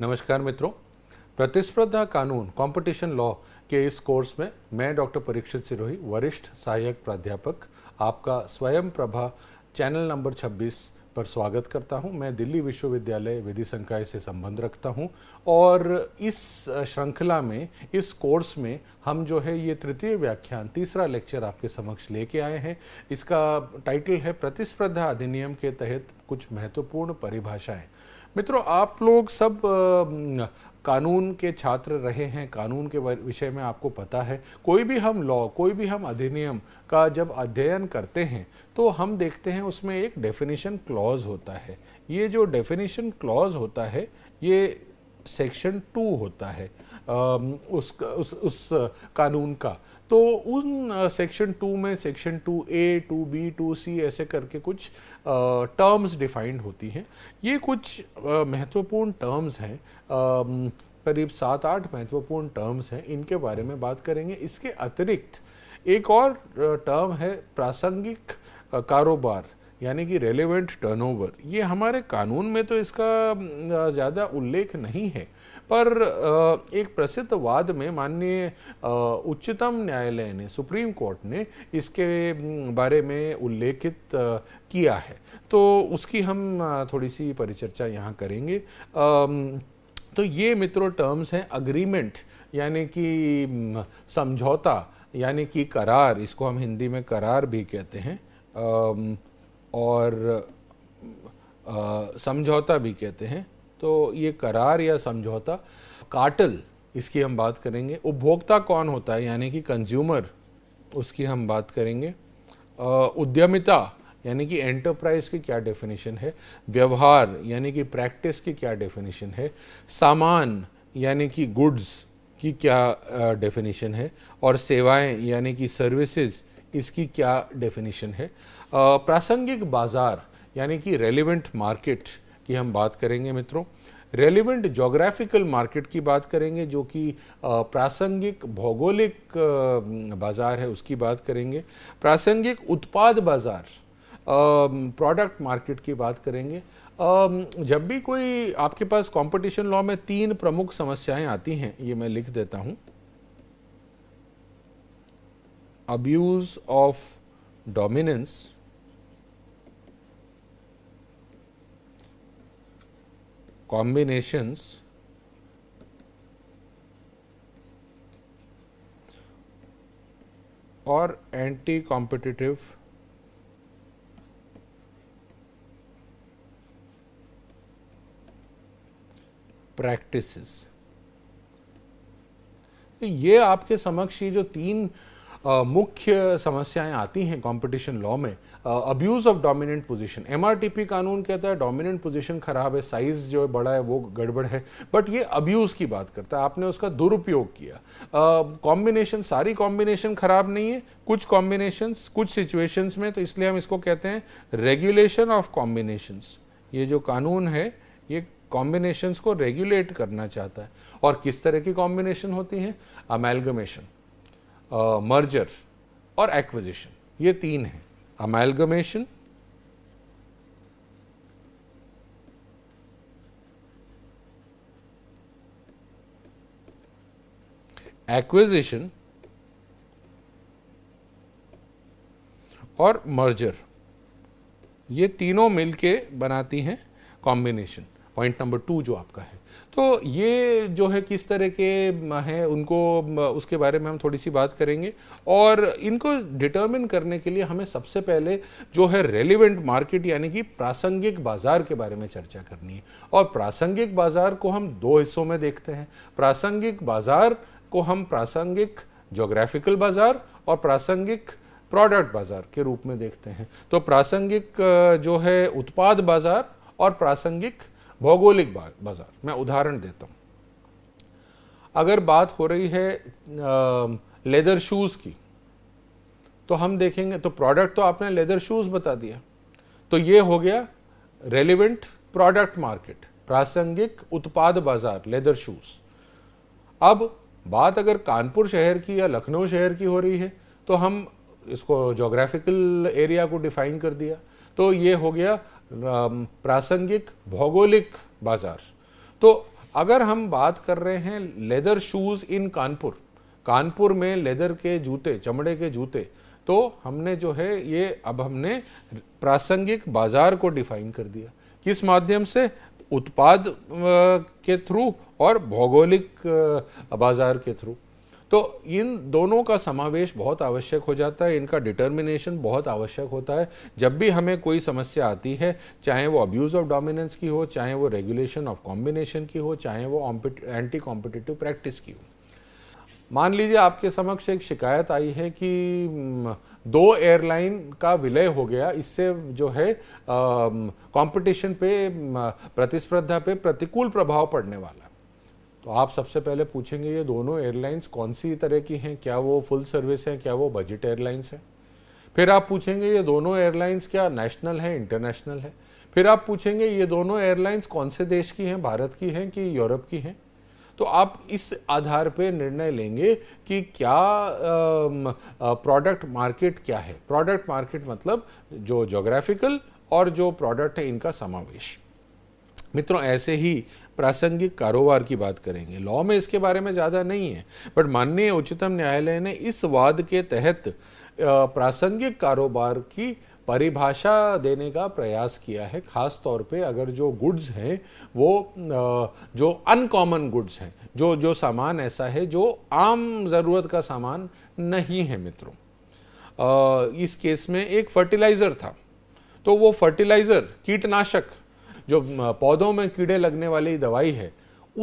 नमस्कार मित्रों प्रतिस्पर्धा कानून कंपटीशन लॉ के इस कोर्स में मैं डॉक्टर परीक्षित सिरोही वरिष्ठ सहायक प्राध्यापक आपका स्वयं प्रभा चैनल नंबर 26 पर स्वागत करता हूं मैं दिल्ली विश्वविद्यालय विधि संकाय से संबंध रखता हूं और इस श्रृंखला में इस कोर्स में हम जो है ये तृतीय व्याख्यान तीसरा लेक्चर आपके समक्ष लेके आए हैं इसका टाइटल है प्रतिस्पर्धा अधिनियम के तहत कुछ महत्वपूर्ण परिभाषाएं मित्रों आप लोग सब आ, कानून के छात्र रहे हैं कानून के विषय में आपको पता है कोई भी हम लॉ कोई भी हम अधिनियम का जब अध्ययन करते हैं तो हम देखते हैं उसमें एक डेफिनेशन क्लॉज होता है ये जो डेफिनेशन क्लॉज होता है ये सेक्शन टू होता है उस उस उस कानून का तो उन सेक्शन टू में section two A two B two C ऐसे करके कुछ टर्म्स डिफाइंड होती हैं ये कुछ महत्वपूर्ण टर्म्स हैं करीब सात आठ महत्वपूर्ण टर्म्स हैं इनके बारे में बात करेंगे इसके अतिरिक्त एक और टर्म है प्रासंगिक कारोबार यानी कि रेलेवेंट टर्नओवर ये हमारे कानून में तो इसका ज़्यादा उल्लेख नहीं है पर एक प्रसिद्ध वाद में माननीय उच्चतम न्यायालय ने सुप्रीम कोर्ट ने इसके बारे में उल्लेखित किया है तो उसकी हम थोड़ी सी परिचर्चा यहाँ करेंगे तो ये मित्रों टर्म्स हैं अग्रीमेंट यानी कि समझौता यानी कि करार इसको हम हिंदी में करार भी कहते हैं और समझौता भी कहते हैं तो ये करार या समझौता काटल इसकी हम बात करेंगे उपभोक्ता कौन होता है यानी कि कंज्यूमर उसकी हम बात करेंगे उद्यमिता यानी कि एंटरप्राइज की क्या डेफिनेशन है व्यवहार यानी कि प्रैक्टिस की क्या डेफिनेशन है सामान यानी कि गुड्स की क्या डेफिनेशन है और सेवाएं यानी कि सर्विसेज इसकी क्या डेफिनेशन है प्रासंगिक बाज़ार यानी कि रेलिवेंट मार्केट की हम बात करेंगे मित्रों रेलिवेंट जोग्राफिकल मार्केट की बात करेंगे जो कि प्रासंगिक भौगोलिक बाज़ार है उसकी बात करेंगे प्रासंगिक उत्पाद बाज़ार प्रोडक्ट मार्केट की बात करेंगे जब भी कोई आपके पास कंपटीशन लॉ में तीन प्रमुख समस्याएं आती हैं ये मैं लिख देता हूं abuse of dominance combinations or anti competitive practices ये आपके समक्ष ये जो तीन मुख्य समस्याएं आती हैं कंपटीशन लॉ में abuse of dominant position MRTP कानून कहता है डोमिनेंट पोजीशन खराब है साइज़ जो है बड़ा है वो गड़बड़ है बट ये अब्यूज़ की बात करता है आपने उसका दुरुपयोग किया कॉम्बिनेशन सारी कॉम्बिनेशन खराब नहीं है कुछ कॉम्बिनेशंस कुछ सिचुएशंस में तो इसलिए हम इसको कहते हैं रेगुलेशन ऑफ कॉम्बिनेशंस ये जो कानून है ये कॉम्बिनेशंस को रेगुलेट करना चाहता है और किस तरह की कॉम्बिनेशन होती है अमेलगमेशन मर्जर और एक्विजिशन ये तीन हैं अमेलगमेशन एक्विजिशन और मर्जर ये तीनों मिलके बनाती हैं कॉम्बिनेशन पॉइंट नंबर टू जो आपका है तो ये जो है किस तरह के हैं उनको उसके बारे में हम थोड़ी सी बात करेंगे और इनको डिटर्मिन करने के लिए हमें सबसे पहले जो है रेलिवेंट मार्केट यानी कि प्रासंगिक बाज़ार के बारे में चर्चा करनी है और प्रासंगिक बाज़ार को हम दो हिस्सों में देखते हैं प्रासंगिक बाज़ार को हम प्रासंगिक जोग्राफिकल बाज़ार और प्रासंगिक प्रोडक्ट बाज़ार के रूप में देखते हैं तो प्रासंगिक जो है उत्पाद बाज़ार और प्रासंगिक भौगोलिक बाजार मैं उदाहरण देता हूँ अगर बात हो रही है लेदर शूज़ की तो हम देखेंगे तो प्रोडक्ट तो आपने लेदर शूज़ बता दिया तो ये हो गया रेलिवेंट प्रोडक्ट मार्केट प्रासंगिक उत्पाद बाजार लेदर शूज़ अब बात अगर कानपुर शहर की या लखनऊ शहर की हो रही है तो हम इसको जोग्राफिकल एरिया को डिफाइन कर दिया तो ये हो गया प्रासंगिक भौगोलिक बाजार तो अगर हम बात कर रहे हैं leather shoes in Kanpur Kanpur में लेदर के जूते चमड़े के जूते तो हमने जो है ये अब हमने प्रासंगिक बाजार को डिफाइन कर दिया किस माध्यम से उत्पाद के थ्रू और भौगोलिक बाजार के थ्रू तो इन दोनों का समावेश बहुत आवश्यक हो जाता है इनका डिटर्मिनेशन बहुत आवश्यक होता है जब भी हमें कोई समस्या आती है चाहे वो अब्यूज़ ऑफ डोमिनेंस की हो चाहे वो रेगुलेशन ऑफ कॉम्बिनेशन की हो चाहे वो एंटी कॉम्पिटिटिव प्रैक्टिस की हो मान लीजिए आपके समक्ष एक शिकायत आई है कि दो एयरलाइन का विलय हो गया इससे जो है कंपटीशन पे प्रतिस्पर्धा पे प्रतिकूल प्रभाव पड़ने वाला तो आप सबसे पहले पूछेंगे ये दोनों एयरलाइंस कौन सी तरह की हैं क्या वो फुल सर्विस हैं क्या वो बजट एयरलाइंस हैं फिर आप पूछेंगे ये दोनों एयरलाइंस क्या नेशनल हैं इंटरनेशनल है फिर आप पूछेंगे ये दोनों एयरलाइंस कौन से देश की हैं भारत की हैं कि यूरोप की हैं तो आप इस आधार पे निर्णय लेंगे कि क्या प्रोडक्ट मार्केट क्या है प्रोडक्ट मार्केट मतलब जो जोग्राफिकल और जो प्रोडक्ट है इनका समावेश मित्रों ऐसे ही प्रासंगिक कारोबार की बात करेंगे लॉ में इसके बारे में ज़्यादा नहीं है बट माननीय उच्चतम न्यायालय ने इस वाद के तहत प्रासंगिक कारोबार की परिभाषा देने का प्रयास किया है खास तौर पे अगर जो गुड्स हैं वो जो अनकॉमन गुड्स हैं जो जो सामान ऐसा है जो आम ज़रूरत का सामान नहीं है मित्रों इस केस में एक फर्टिलाइज़र था तो वो फर्टिलाइज़र कीटनाशक जो पौधों में कीड़े लगने वाली दवाई है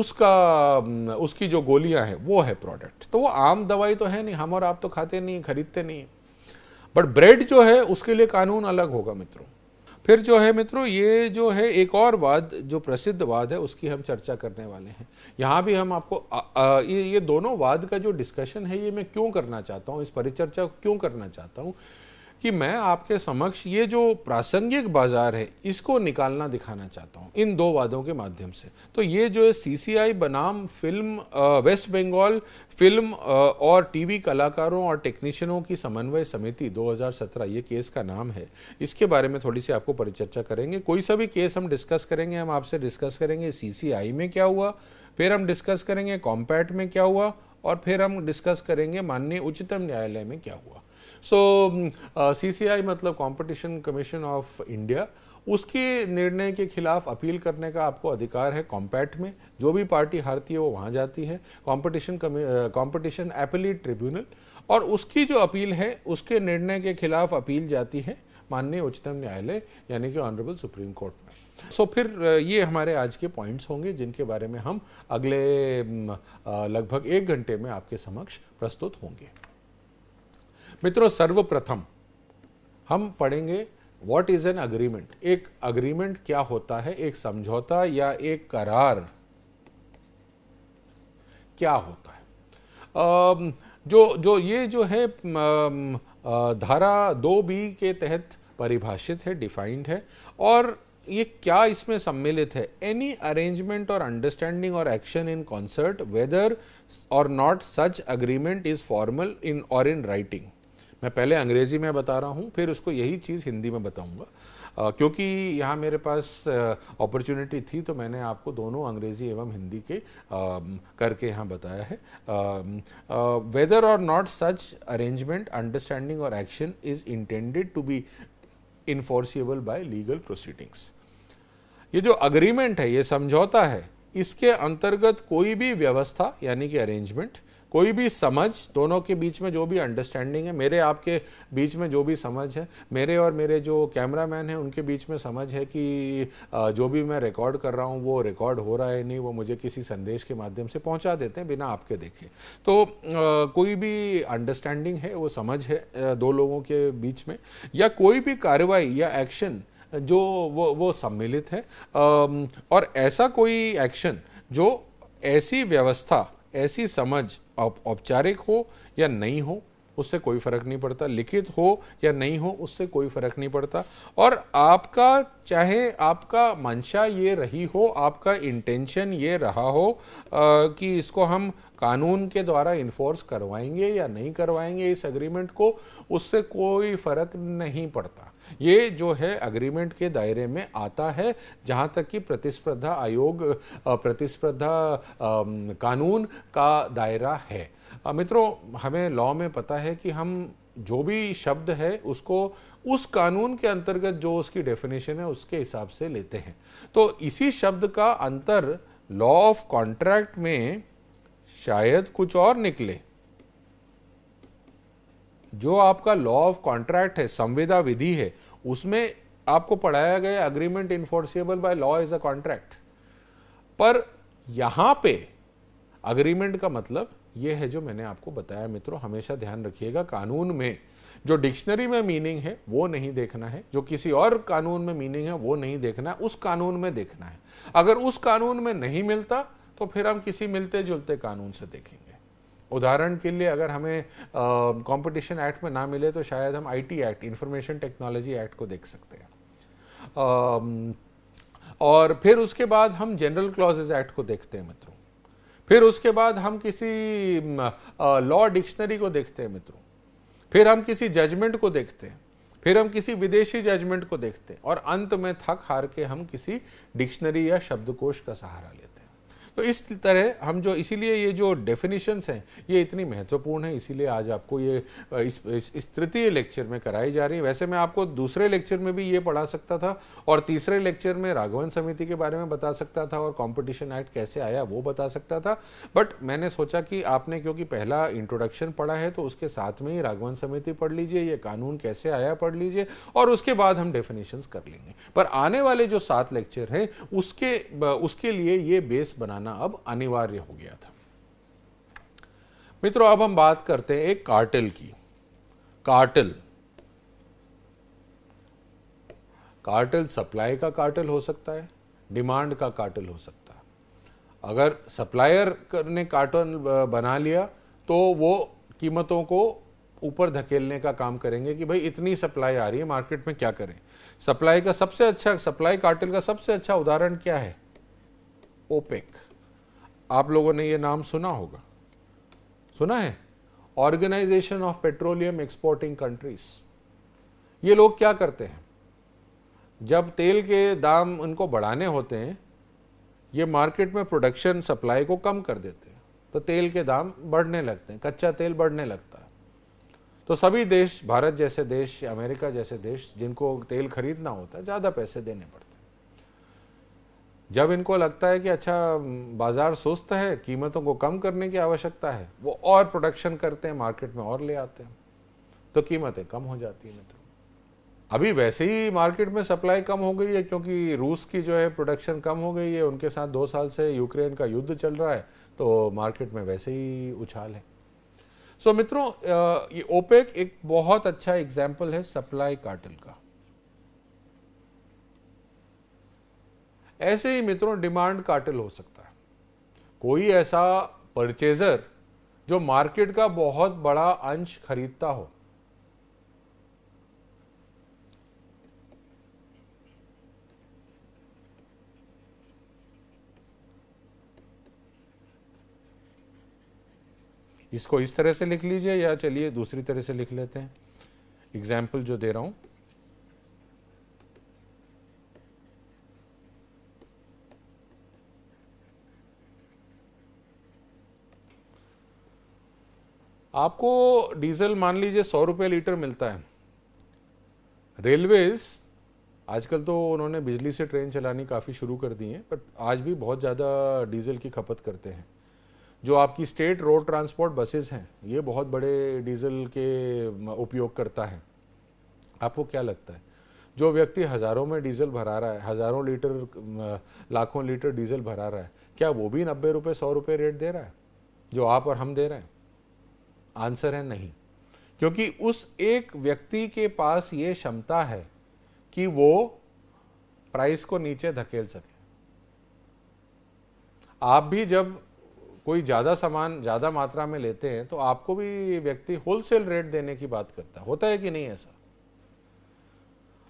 उसका उसकी जो गोलियां हैं वो है प्रोडक्ट तो वो आम दवाई तो है नहीं हम और आप तो खाते नहीं खरीदते नहीं बट ब्रेड जो है उसके लिए कानून अलग होगा मित्रों फिर जो है मित्रों ये जो है एक और वाद जो प्रसिद्ध वाद है उसकी हम चर्चा करने वाले हैं यहाँ भी हम आपको आ, आ, ये ये दोनों वाद का जो डिस्कशन है ये मैं क्यों करना चाहता हूँ इस परिचर्चा को क्यों करना चाहता हूँ कि मैं आपके समक्ष ये जो प्रासंगिक बाजार है इसको निकालना दिखाना चाहता हूँ इन दो वादों के माध्यम से तो ये जो है सी सी आई बनाम फिल्म वेस्ट बंगाल फिल्म और टीवी कलाकारों और टेक्नीशियनों की समन्वय समिति 2017 ये केस का नाम है इसके बारे में थोड़ी सी आपको परिचर्चा करेंगे कोई सा भी केस हम डिस्कस करेंगे हम आपसे डिस्कस करेंगे आई में क्या हुआ फिर हम डिस्कस करेंगे कॉम्पैक्ट में क्या हुआ और फिर हम डिस्कस करेंगे माननीय उच्चतम न्यायालय में क्या हुआ सो सीसीआई um, uh, मतलब कंपटीशन कमीशन ऑफ इंडिया उसके निर्णय के खिलाफ अपील करने का आपको अधिकार है कॉम्पैक्ट में जो भी पार्टी हारती है वो वहाँ जाती है कंपटीशन कंपटीशन एपली ट्रिब्यूनल और उसकी जो अपील है उसके निर्णय के खिलाफ अपील जाती है माननीय उच्चतम न्यायालय यानी कि ऑनरेबल सुप्रीम कोर्ट में सो so, फिर uh, ये हमारे आज के पॉइंट्स होंगे जिनके बारे में हम अगले um, uh, लगभग एक घंटे में आपके समक्ष प्रस्तुत होंगे मित्रों सर्वप्रथम हम पढ़ेंगे व्हाट इज एन अग्रीमेंट एक अग्रीमेंट क्या होता है एक समझौता या एक करार क्या होता है जो जो ये जो है धारा दो बी के तहत परिभाषित है डिफाइंड है और ये क्या इसमें सम्मिलित है any arrangement or understanding or action in concert whether or not such agreement is formal in or in writing मैं पहले अंग्रेजी में बता रहा हूँ फिर उसको यही चीज़ हिंदी में बताऊँगा क्योंकि यहाँ मेरे पास अपॉर्चुनिटी थी तो मैंने आपको दोनों अंग्रेजी एवं हिंदी के आ, करके यहाँ बताया है whether or not such arrangement understanding or action is intended to be enforceable by legal proceedings ये जो अग्रीमेंट है ये समझौता है इसके अंतर्गत कोई भी व्यवस्था यानी कि अरेंजमेंट कोई भी समझ दोनों के बीच में जो भी अंडरस्टैंडिंग है मेरे आपके बीच में जो भी समझ है मेरे और मेरे जो कैमरा मैन है उनके बीच में समझ है कि जो भी मैं रिकॉर्ड कर रहा हूँ वो रिकॉर्ड हो रहा है नहीं वो मुझे किसी संदेश के माध्यम से पहुँचा देते हैं बिना आपके देखे तो कोई भी अंडरस्टैंडिंग है वो समझ है दो लोगों के बीच में या कोई भी कार्रवाई या एक्शन जो वो वो सम्मिलित है और ऐसा कोई एक्शन जो ऐसी व्यवस्था ऐसी समझ औपचारिक हो या नहीं हो उससे कोई फर्क नहीं पड़ता लिखित हो या नहीं हो उससे कोई फर्क नहीं पड़ता और आपका चाहे आपका मंशा ये रही हो आपका इंटेंशन ये रहा हो आ, कि इसको हम कानून के द्वारा इन्फोर्स करवाएंगे या नहीं करवाएंगे इस एग्रीमेंट को उससे कोई फर्क नहीं पड़ता ये जो है अग्रीमेंट के दायरे में आता है जहाँ तक कि प्रतिस्पर्धा आयोग प्रतिस्पर्धा कानून का दायरा है मित्रों हमें लॉ में पता है कि हम जो भी शब्द है उसको उस कानून के अंतर्गत जो उसकी डेफिनेशन है उसके हिसाब से लेते हैं तो इसी शब्द का अंतर लॉ ऑफ कॉन्ट्रैक्ट में शायद कुछ और निकले जो आपका लॉ ऑफ कॉन्ट्रैक्ट है संविदा विधि है उसमें आपको पढ़ाया गया agreement enforceable by law is a contract पर यहां पे अग्रीमेंट का मतलब ये है जो मैंने आपको बताया मित्रों हमेशा ध्यान रखिएगा कानून में जो डिक्शनरी में मीनिंग है वो नहीं देखना है जो किसी और कानून में मीनिंग है वो नहीं देखना है उस कानून में देखना है अगर उस कानून में नहीं मिलता तो फिर हम किसी मिलते जुलते कानून से देखेंगे उदाहरण के लिए अगर हमें कंपटीशन एक्ट में ना मिले तो शायद हम IT act information technology act को देख सकते हैं और फिर उसके बाद हम जनरल क्लॉजेज एक्ट को देखते हैं मित्रों फिर उसके बाद हम किसी लॉ डिक्शनरी को देखते हैं मित्रों फिर हम किसी जजमेंट को देखते हैं फिर हम किसी विदेशी जजमेंट को देखते हैं और अंत में थक हार के हम किसी डिक्शनरी या शब्दकोश का सहारा लेते हैं तो इस तरह हम जो इसीलिए ये जो डेफिनेशंस हैं ये इतनी महत्वपूर्ण है इसीलिए आज आपको ये इस इस, इस तृतीय लेक्चर में कराई जा रही है वैसे मैं आपको दूसरे लेक्चर में भी ये पढ़ा सकता था और तीसरे लेक्चर में राघवन समिति के बारे में बता सकता था और कॉम्पिटिशन एक्ट कैसे आया वो बता सकता था बट मैंने सोचा कि आपने क्योंकि पहला इंट्रोडक्शन पढ़ा है तो उसके साथ में ही राघवन समिति पढ़ लीजिए ये कानून कैसे आया पढ़ लीजिए और उसके बाद हम डेफिनेशंस कर लेंगे पर आने वाले जो सात लेक्चर हैं उसके उसके लिए ये बेस बनाना आना अब अनिवार्य हो गया था मित्रों अब हम बात करते हैं एक कार्टेल की कार्टेल कार्टेल सप्लाई का कार्टेल हो सकता है डिमांड का कार्टेल हो सकता है अगर सप्लायर ने कार्टन बना लिया तो वो कीमतों को ऊपर धकेलने का काम करेंगे कि भाई इतनी सप्लाई आ रही है मार्केट में क्या करें सप्लाई का सबसे अच्छा सप्लाई कार्टेल का सबसे अच्छा उदाहरण क्या है ओपेक आप लोगों ने ये नाम सुना होगा सुना है organisation of petroleum exporting countries ये लोग क्या करते हैं जब तेल के दाम उनको बढ़ाने होते हैं ये मार्केट में प्रोडक्शन सप्लाई को कम कर देते हैं तो तेल के दाम बढ़ने लगते हैं कच्चा तेल बढ़ने लगता है तो सभी देश भारत जैसे देश अमेरिका जैसे देश जिनको तेल खरीदना होता है ज़्यादा पैसे देने पड़ते जब इनको लगता है कि अच्छा बाज़ार सुस्त है कीमतों को कम करने की आवश्यकता है वो और प्रोडक्शन करते हैं मार्केट में और ले आते हैं तो कीमतें कम हो जाती हैं मित्रों अभी वैसे ही मार्केट में सप्लाई कम हो गई है क्योंकि रूस की जो है प्रोडक्शन कम हो गई है उनके साथ दो साल से यूक्रेन का युद्ध चल रहा है तो मार्केट में वैसे ही उछाल है सो मित्रों ये ओपेक एक बहुत अच्छा एग्जाम्पल है सप्लाई कार्टल का ऐसे ही मित्रों डिमांड काटिल हो सकता है कोई ऐसा परचेजर जो मार्केट का बहुत बड़ा अंश खरीदता हो इसको इस तरह से लिख लीजिए या चलिए दूसरी तरह से लिख लेते हैं एग्जाम्पल जो दे रहा हूं आपको डीजल मान लीजिए सौ रुपये लीटर मिलता है रेलवेज आजकल तो उन्होंने बिजली से ट्रेन चलानी काफ़ी शुरू कर दी है बट आज भी बहुत ज़्यादा डीजल की खपत करते हैं जो आपकी स्टेट रोड ट्रांसपोर्ट बसेस हैं ये बहुत बड़े डीजल के उपयोग करता है आपको क्या लगता है जो व्यक्ति हज़ारों में डीजल भरा रहा है हज़ारों लीटर लाखों लीटर डीजल भरा रहा है क्या वो भी नब्बे रुपये सौ रुपये रेट दे रहा है जो आप और हम दे रहे हैं आंसर है नहीं क्योंकि उस एक व्यक्ति के पास ये क्षमता है कि वो प्राइस को नीचे धकेल सके आप भी जब कोई ज़्यादा सामान ज़्यादा मात्रा में लेते हैं तो आपको भी व्यक्ति होलसेल रेट देने की बात करता होता है कि नहीं ऐसा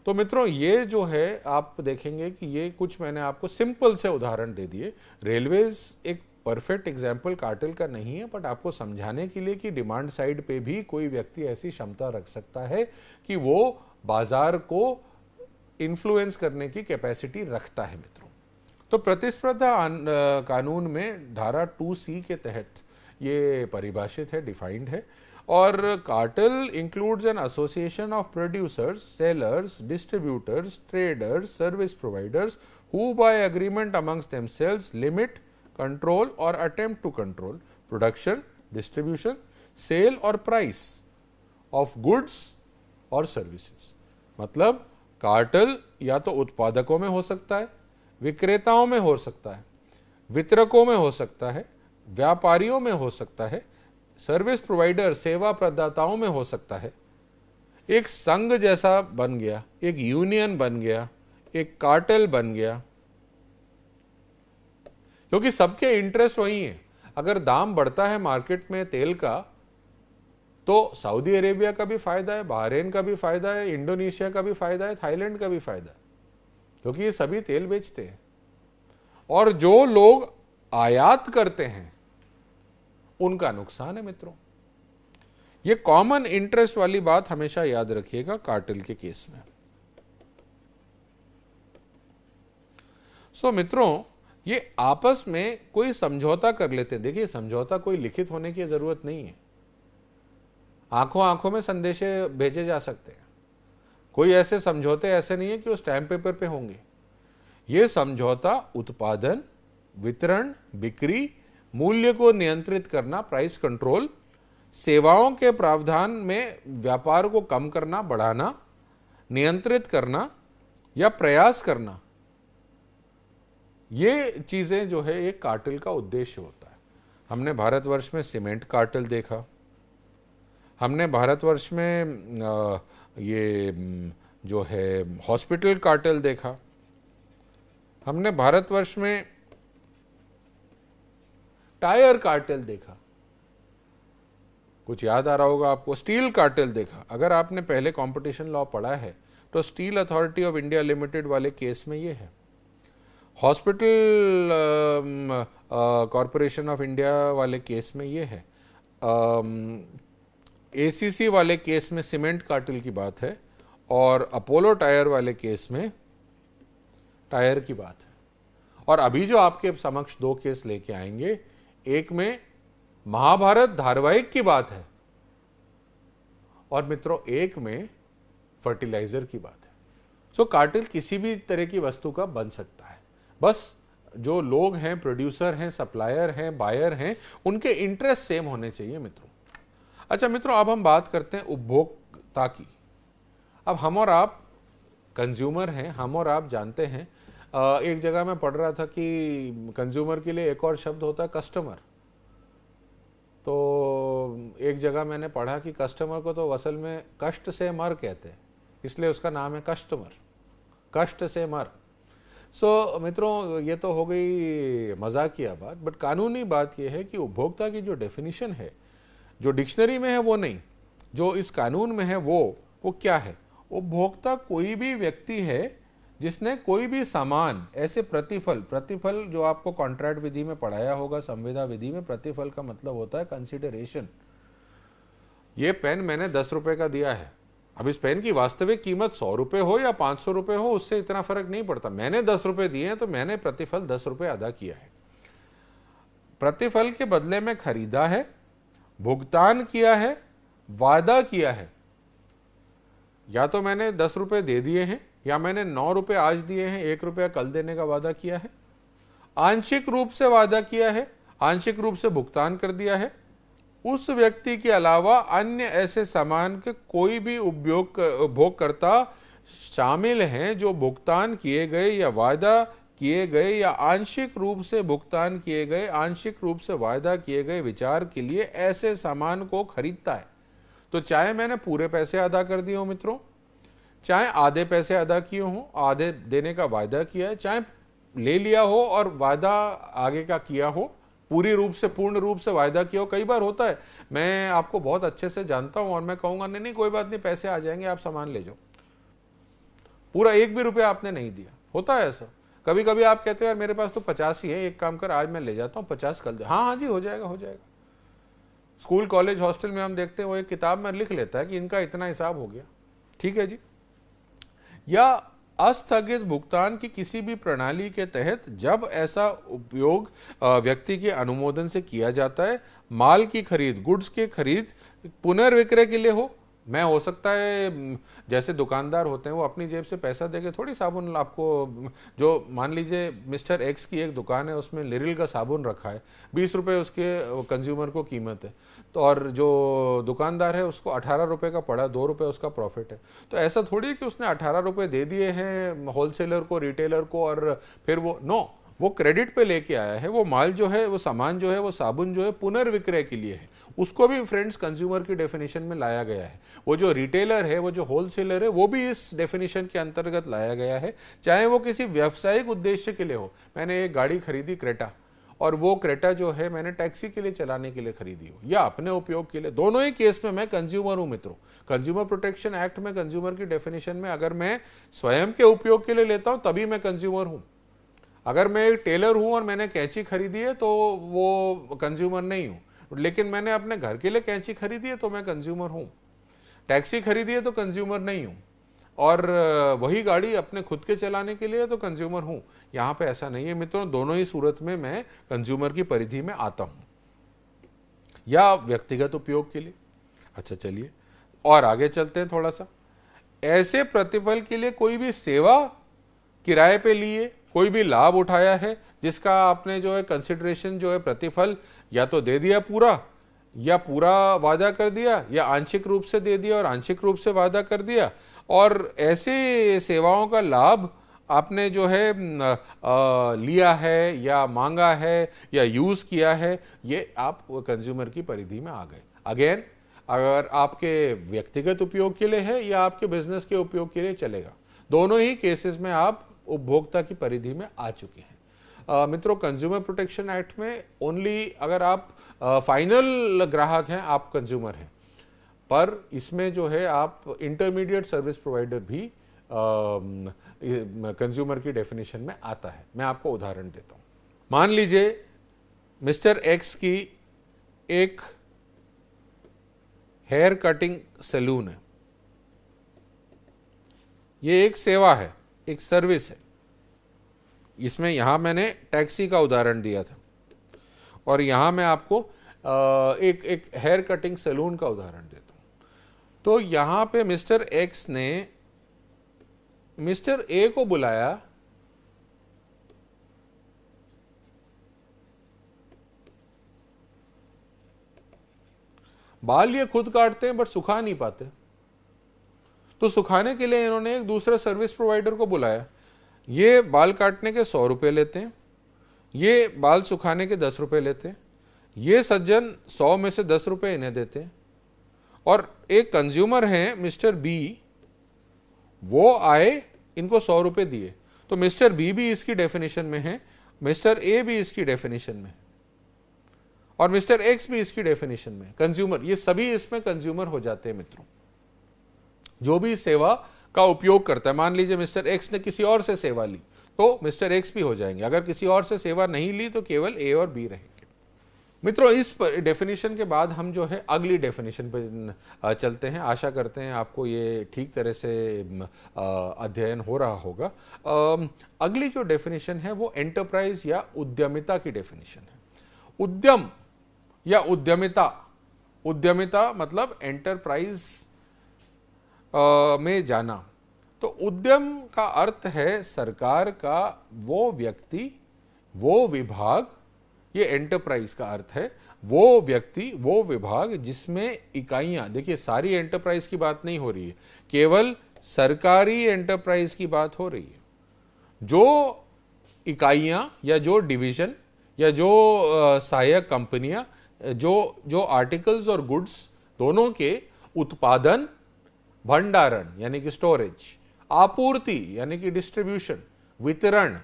तो मित्रों ये जो है आप देखेंगे कि ये कुछ मैंने आपको सिंपल से उदाहरण दे दिए रेलवेज एक परफेक्ट एग्जाम्पल कार्टेल का नहीं है बट आपको समझाने के लिए कि डिमांड साइड पे भी कोई व्यक्ति ऐसी क्षमता रख सकता है कि वो बाजार को इन्फ्लुएंस करने की कैपेसिटी रखता है मित्रों तो प्रतिस्पर्धा कानून में धारा टू सी के तहत ये परिभाषित है डिफाइंड है और cartel includes an association of producers sellers distributors traders service providers who by agreement amongst themselves limit control or attempt to control production, distribution, sale or price of goods और services मतलब cartel या तो उत्पादकों में हो सकता है विक्रेताओं में हो सकता है वितरकों में हो सकता है व्यापारियों में हो सकता है सर्विस प्रोवाइडर सेवा प्रदाताओं में हो सकता है एक संघ जैसा बन गया एक यूनियन बन गया एक कार्टल बन गया क्योंकि सबके इंटरेस्ट वही है अगर दाम बढ़ता है मार्केट में तेल का तो सऊदी अरेबिया का भी फायदा है बहरेन का भी फायदा है इंडोनेशिया का भी फायदा है थाईलैंड का भी फायदा है क्योंकि ये सभी तेल बेचते हैं और जो लोग आयात करते हैं उनका नुकसान है मित्रों ये कॉमन इंटरेस्ट वाली बात हमेशा याद रखिएगा कार्टिल के केस में सो so, मित्रों ये आपस में कोई समझौता कर लेते हैं देखिए समझौता कोई लिखित होने की ज़रूरत नहीं है आंखों आंखों में संदेशे भेजे जा सकते हैं कोई ऐसे समझौते ऐसे नहीं है कि वो स्टैम्प पेपर पे होंगे ये समझौता उत्पादन वितरण बिक्री मूल्य को नियंत्रित करना प्राइस कंट्रोल सेवाओं के प्रावधान में व्यापार को कम करना बढ़ाना नियंत्रित करना या प्रयास करना ये चीज़ें जो है एक कार्टल का उद्देश्य होता है हमने भारतवर्ष में सीमेंट कार्टल देखा हमने भारतवर्ष में ये जो है हॉस्पिटल कार्टल देखा हमने भारतवर्ष में टायर कार्टल देखा कुछ याद आ रहा होगा आपको स्टील कार्टल देखा अगर आपने पहले कंपटीशन लॉ पढ़ा है तो steel authority of India limited वाले केस में ये है हॉस्पिटल कॉरपोरेशन ऑफ इंडिया वाले केस में ये है एसीसी वाले केस में सीमेंट कार्टिल की बात है और अपोलो टायर वाले केस में टायर की बात है और अभी जो आपके समक्ष दो केस लेके आएंगे एक में महाभारत धारावाहिक की बात है और मित्रों एक में फर्टिलाइजर की बात है सो so, कार्टिल किसी भी तरह की वस्तु का बन सकता है बस जो लोग हैं प्रोड्यूसर हैं सप्लायर हैं बायर हैं उनके इंटरेस्ट सेम होने चाहिए मित्रों अच्छा मित्रों अब हम बात करते हैं उपभोक्ता की अब हम और आप कंज्यूमर हैं हम और आप जानते हैं एक जगह मैं पढ़ रहा था कि कंज्यूमर के लिए एक और शब्द होता है कस्टमर तो एक जगह मैंने पढ़ा कि कस्टमर को तो असल में कष्ट से मर कहते हैं इसलिए उसका नाम है कस्टमर कष्ट से मर सो so, मित्रों ये तो हो गई मजाकिया बात बट कानूनी बात यह है कि उपभोक्ता की जो डेफिनेशन है जो डिक्शनरी में है वो नहीं जो इस कानून में है वो वो क्या है उपभोक्ता कोई भी व्यक्ति है जिसने कोई भी सामान ऐसे प्रतिफल प्रतिफल जो आपको कॉन्ट्रैक्ट विधि में पढ़ाया होगा संविदा विधि में प्रतिफल का मतलब होता है कंसिडरेशन ये पेन मैंने दस रुपए का दिया है अब इस पेन की वास्तविक कीमत सौ रुपये हो या पाँच सौ रुपये हो उससे इतना फर्क नहीं पड़ता मैंने दस रुपये दिए हैं तो मैंने प्रतिफल दस रुपये अदा किया है प्रतिफल के बदले में खरीदा है भुगतान किया है वादा किया है या तो मैंने दस रुपये दे दिए हैं या मैंने नौ रुपये आज दिए हैं एक रुपया कल देने का वादा किया है आंशिक रूप से वादा किया है आंशिक रूप से भुगतान कर दिया है उस व्यक्ति के अलावा अन्य ऐसे सामान के कोई भी उपयोग उपभोगकर्ता शामिल हैं जो भुगतान किए गए या वायदा किए गए या आंशिक रूप से भुगतान किए गए आंशिक रूप से वायदा किए गए विचार के लिए ऐसे सामान को खरीदता है तो चाहे मैंने पूरे पैसे अदा कर दिए हों मित्रों चाहे आधे पैसे अदा किए हों आधे देने का वायदा किया है चाहे ले लिया हो और वायदा आगे का किया हो पूरी रूप से पूर्ण रूप से वायदा किया कई बार होता है मैं आपको बहुत अच्छे से जानता हूं और मैं कहूंगा नहीं नहीं कोई बात नहीं पैसे आ जाएंगे आप सामान ले जाओ पूरा एक भी रुपया आपने नहीं दिया होता है ऐसा कभी कभी आप कहते हो यार मेरे पास तो पचास ही है एक काम कर आज मैं ले जाता हूँ पचास कल दे हाँ हाँ जी हो जाएगा हो जाएगा स्कूल कॉलेज हॉस्टल में हम देखते हैं वो एक किताब में लिख लेता है कि इनका इतना हिसाब हो गया ठीक है जी या अस्थगित भुगतान की किसी भी प्रणाली के तहत जब ऐसा उपयोग व्यक्ति के अनुमोदन से किया जाता है माल की खरीद गुड्स के खरीद पुनर्विक्रय के लिए हो मैं हो सकता है जैसे दुकानदार होते हैं वो अपनी जेब से पैसा देके थोड़ी साबुन आपको जो मान लीजिए मिस्टर एक्स की एक दुकान है उसमें लिरिल का साबुन रखा है बीस रुपये उसके कंज्यूमर को कीमत है तो और जो दुकानदार है उसको अठारह रुपये का पड़ा दो रुपये उसका प्रॉफिट है तो ऐसा थोड़ी है कि उसने अठारह रुपये दे दिए हैं होलसेलर को रिटेलर को और फिर वो नो no, वो क्रेडिट पे लेके आया है वो माल जो है वो सामान जो है वो साबुन जो है पुनर्विक्रय के लिए है उसको भी फ्रेंड्स कंज्यूमर की डेफिनेशन में लाया गया है वो जो रिटेलर है वो जो होलसेलर है वो भी इस डेफिनेशन के अंतर्गत लाया गया है चाहे वो किसी व्यावसायिक उद्देश्य के लिए हो मैंने एक गाड़ी खरीदी क्रेटा और वो क्रेटा जो है मैंने टैक्सी के लिए चलाने के लिए खरीदी हो या अपने उपयोग के लिए दोनों ही केस में मैं कंज्यूमर हूं मित्रों कंज्यूमर प्रोटेक्शन एक्ट में कंज्यूमर की डेफिनेशन में अगर मैं स्वयं के उपयोग के लिए लेता हूं तभी मैं कंज्यूमर हूं अगर मैं एक टेलर हूँ और मैंने कैंची खरीदी है तो वो कंज्यूमर नहीं हूँ लेकिन मैंने अपने घर के लिए कैंची खरीदी है तो मैं कंज्यूमर हूँ टैक्सी खरीदी है तो कंज्यूमर नहीं हूँ और वही गाड़ी अपने खुद के चलाने के लिए तो कंज्यूमर हूँ यहाँ पे ऐसा नहीं है मित्रों दोनों ही सूरत में मैं कंज्यूमर की परिधि में आता हूँ या व्यक्तिगत उपयोग के लिए अच्छा चलिए और आगे चलते हैं थोड़ा सा ऐसे प्रतिफल के लिए कोई भी सेवा किराए पे लिए कोई भी लाभ उठाया है जिसका आपने जो है कंसिडरेशन जो है प्रतिफल या तो दे दिया पूरा या पूरा वादा कर दिया या आंशिक रूप से दे दिया और आंशिक रूप से वादा कर दिया और ऐसे सेवाओं का लाभ आपने जो है आ, लिया है या मांगा है या यूज़ किया है ये आप कंज्यूमर की परिधि में आ गए अगेन अगर आपके व्यक्तिगत उपयोग के लिए है या आपके बिजनेस के उपयोग के लिए चलेगा दोनों ही केसेस में आप उपभोक्ता की परिधि में आ चुकी हैं मित्रों कंज्यूमर प्रोटेक्शन एक्ट में ओनली अगर आप फाइनल ग्राहक हैं आप कंज्यूमर हैं पर इसमें जो है आप इंटरमीडिएट सर्विस प्रोवाइडर भी कंज्यूमर की डेफिनेशन में आता है मैं आपको उदाहरण देता हूं मान लीजिए मिस्टर एक्स की एक हेयर कटिंग सैलून है ये एक सेवा है एक सर्विस है इसमें यहाँ मैंने टैक्सी का उदाहरण दिया था और यहाँ मैं आपको एक एक हेयर कटिंग सैलून का उदाहरण देता हूँ तो यहाँ पे मिस्टर एक्स ने मिस्टर ए को बुलाया बाल ये खुद काटते हैं बट सुखा नहीं पाते तो सुखाने के लिए इन्होंने एक दूसरे सर्विस प्रोवाइडर को बुलाया ये बाल काटने के सौ रुपये लेते हैं ये बाल सुखाने के दस रुपये लेते हैं ये सज्जन सौ में से दस रुपये इन्हें देते हैं और एक कंज्यूमर हैं मिस्टर बी वो आए इनको सौ रुपये दिए तो मिस्टर बी भी इसकी डेफिनेशन में है मिस्टर ए भी इसकी डेफिनेशन में और मिस्टर एक्स भी इसकी डेफिनेशन में कंज्यूमर ये सभी इसमें कंज्यूमर हो जाते हैं मित्रों जो भी सेवा का उपयोग करता है मान लीजिए मिस्टर एक्स ने किसी और से सेवा ली तो मिस्टर एक्स भी हो जाएंगे अगर किसी और से सेवा नहीं ली तो केवल ए और बी रहेंगे मित्रों इस डेफिनेशन के बाद हम जो है अगली डेफिनेशन पर चलते हैं आशा करते हैं आपको ये ठीक तरह से अध्ययन हो रहा होगा अगली जो डेफिनेशन है वो एंटरप्राइज या उद्यमिता की डेफिनेशन है उद्यम या उद्यमिता उद्यमिता मतलब एंटरप्राइज में जाना तो उद्यम का अर्थ है सरकार का वो व्यक्ति वो विभाग ये एंटरप्राइज का अर्थ है वो व्यक्ति वो विभाग जिसमें इकाइयां देखिए सारी एंटरप्राइज की बात नहीं हो रही है केवल सरकारी एंटरप्राइज की बात हो रही है जो इकाइयां या जो डिवीजन या जो सहायक कंपनियां जो जो आर्टिकल्स और गुड्स दोनों के उत्पादन भंडारण यानी कि स्टोरेज आपूर्ति यानी कि डिस्ट्रीब्यूशन वितरण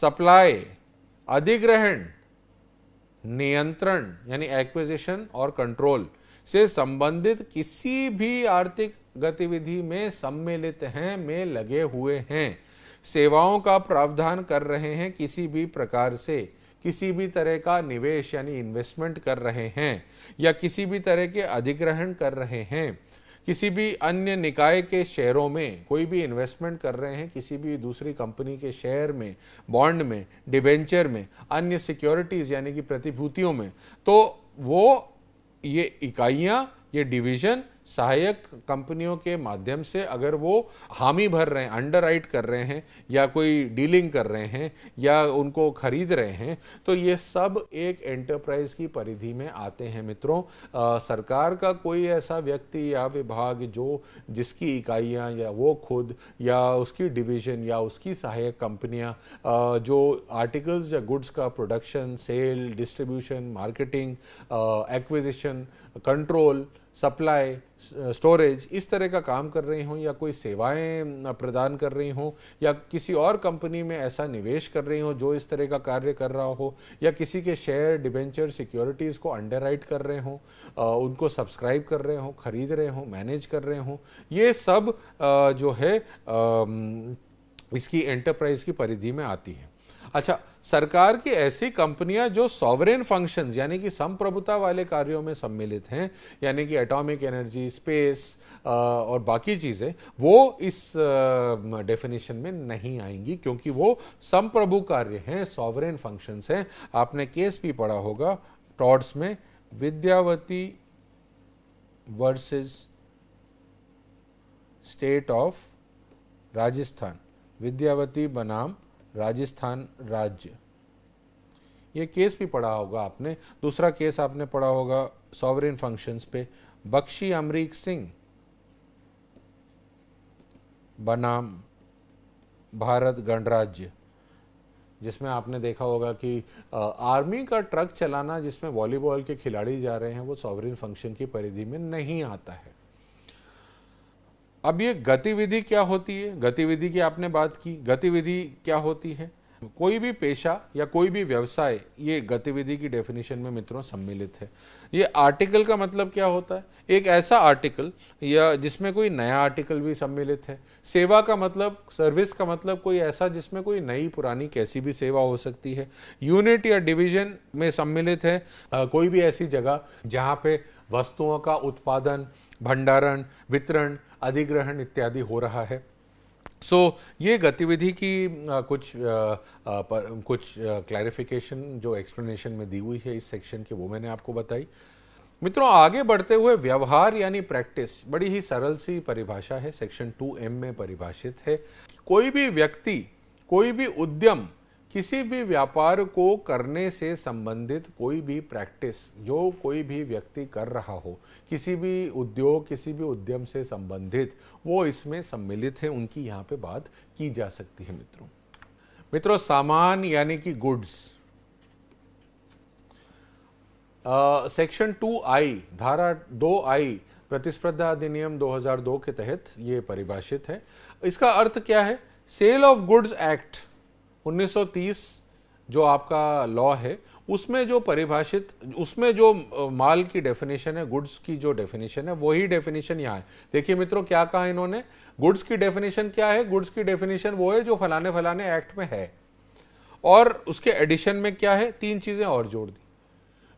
सप्लाई अधिग्रहण नियंत्रण यानी एक्विजिशन और कंट्रोल से संबंधित किसी भी आर्थिक गतिविधि में सम्मिलित हैं में लगे हुए हैं सेवाओं का प्रावधान कर रहे हैं किसी भी प्रकार से किसी भी तरह का निवेश यानी इन्वेस्टमेंट कर रहे हैं या किसी भी तरह के अधिग्रहण कर रहे हैं किसी भी अन्य निकाय के शेयरों में कोई भी इन्वेस्टमेंट कर रहे हैं किसी भी दूसरी कंपनी के शेयर में बॉन्ड में डिबेंचर में अन्य सिक्योरिटीज़ यानी कि प्रतिभूतियों में तो वो ये इकाइयाँ ये डिवीज़न सहायक कंपनियों के माध्यम से अगर वो हामी भर रहे हैं अंडर राइट कर रहे हैं या कोई डीलिंग कर रहे हैं या उनको खरीद रहे हैं तो ये सब एक एंटरप्राइज की परिधि में आते हैं मित्रों आ, सरकार का कोई ऐसा व्यक्ति या विभाग जो जिसकी इकाइयाँ या वो खुद या उसकी डिवीजन या उसकी सहायक कंपनियाँ जो आर्टिकल्स या गुड्स का production sale distribution marketing acquisition control supply storage इस तरह का काम कर रही हों या कोई सेवाएं प्रदान कर रही हों या किसी और कंपनी में ऐसा निवेश कर रही हों जो इस तरह का कार्य कर रहा हो या किसी के शेयर डिबेंचर सिक्योरिटीज़ को अंडरराइट कर रहे हों उनको सब्सक्राइब कर रहे हों खरीद रहे हों मैनेज कर रहे हों ये सब जो है इसकी एंटरप्राइज की परिधि में आती है अच्छा सरकार की ऐसी कंपनियां जो सॉवरेन फंक्शंस यानी कि संप्रभुता वाले कार्यों में सम्मिलित हैं यानी कि एटॉमिक एनर्जी स्पेस और बाकी चीज़ें वो इस डेफिनेशन में नहीं आएंगी क्योंकि वो संप्रभु कार्य हैं सॉवरेन फंक्शंस हैं आपने केस भी पढ़ा होगा टॉड्स में Vidyawati versus state of Rajasthan Vidyawati बनाम राजस्थान राज्य ये केस भी पढ़ा होगा आपने दूसरा केस आपने पढ़ा होगा सॉवरेन फंक्शंस पे बख्शी अमरीक सिंह बनाम भारत गणराज्य जिसमें आपने देखा होगा कि आर्मी का ट्रक चलाना जिसमें वॉलीबॉल के खिलाड़ी जा रहे हैं वो सॉवरेन फंक्शन की परिधि में नहीं आता है अब ये गतिविधि क्या होती है गतिविधि की आपने बात की गतिविधि क्या होती है कोई भी पेशा या कोई भी व्यवसाय ये गतिविधि की डेफिनेशन में मित्रों सम्मिलित है ये आर्टिकल का मतलब क्या होता है एक ऐसा आर्टिकल या जिसमें कोई नया आर्टिकल भी सम्मिलित है सेवा का मतलब सर्विस का मतलब कोई ऐसा जिसमें कोई नई पुरानी कैसी भी सेवा हो सकती है यूनिट या डिवीजन में सम्मिलित है कोई भी ऐसी जगह जहाँ पे वस्तुओं का उत्पादन भंडारण वितरण अधिग्रहण इत्यादि हो रहा है सो so, ये गतिविधि की आ, कुछ आ, आ, पर, कुछ क्लैरिफिकेशन जो एक्सप्लेनेशन में दी हुई है इस सेक्शन की वो मैंने आपको बताई मित्रों आगे बढ़ते हुए व्यवहार यानी प्रैक्टिस बड़ी ही सरल सी परिभाषा है सेक्शन टू एम में परिभाषित है कोई भी व्यक्ति कोई भी उद्यम किसी भी व्यापार को करने से संबंधित कोई भी प्रैक्टिस जो कोई भी व्यक्ति कर रहा हो किसी भी उद्योग किसी भी उद्यम से संबंधित वो इसमें सम्मिलित है उनकी यहाँ पे बात की जा सकती है मित्रों मित्रों सामान यानी कि गुड्स सेक्शन टू आई धारा दो आई प्रतिस्पर्धा अधिनियम 2002 के तहत ये परिभाषित है इसका अर्थ क्या है सेल ऑफ गुड्स एक्ट 1930 जो आपका लॉ है उसमें जो परिभाषित उसमें जो माल की डेफिनेशन है गुड्स की जो डेफिनेशन है वही डेफिनेशन यहाँ है देखिए मित्रों क्या कहा इन्होंने गुड्स की डेफिनेशन क्या है गुड्स की डेफिनेशन वो है जो फलाने फलाने एक्ट में है और उसके एडिशन में क्या है तीन चीज़ें और जोड़ दी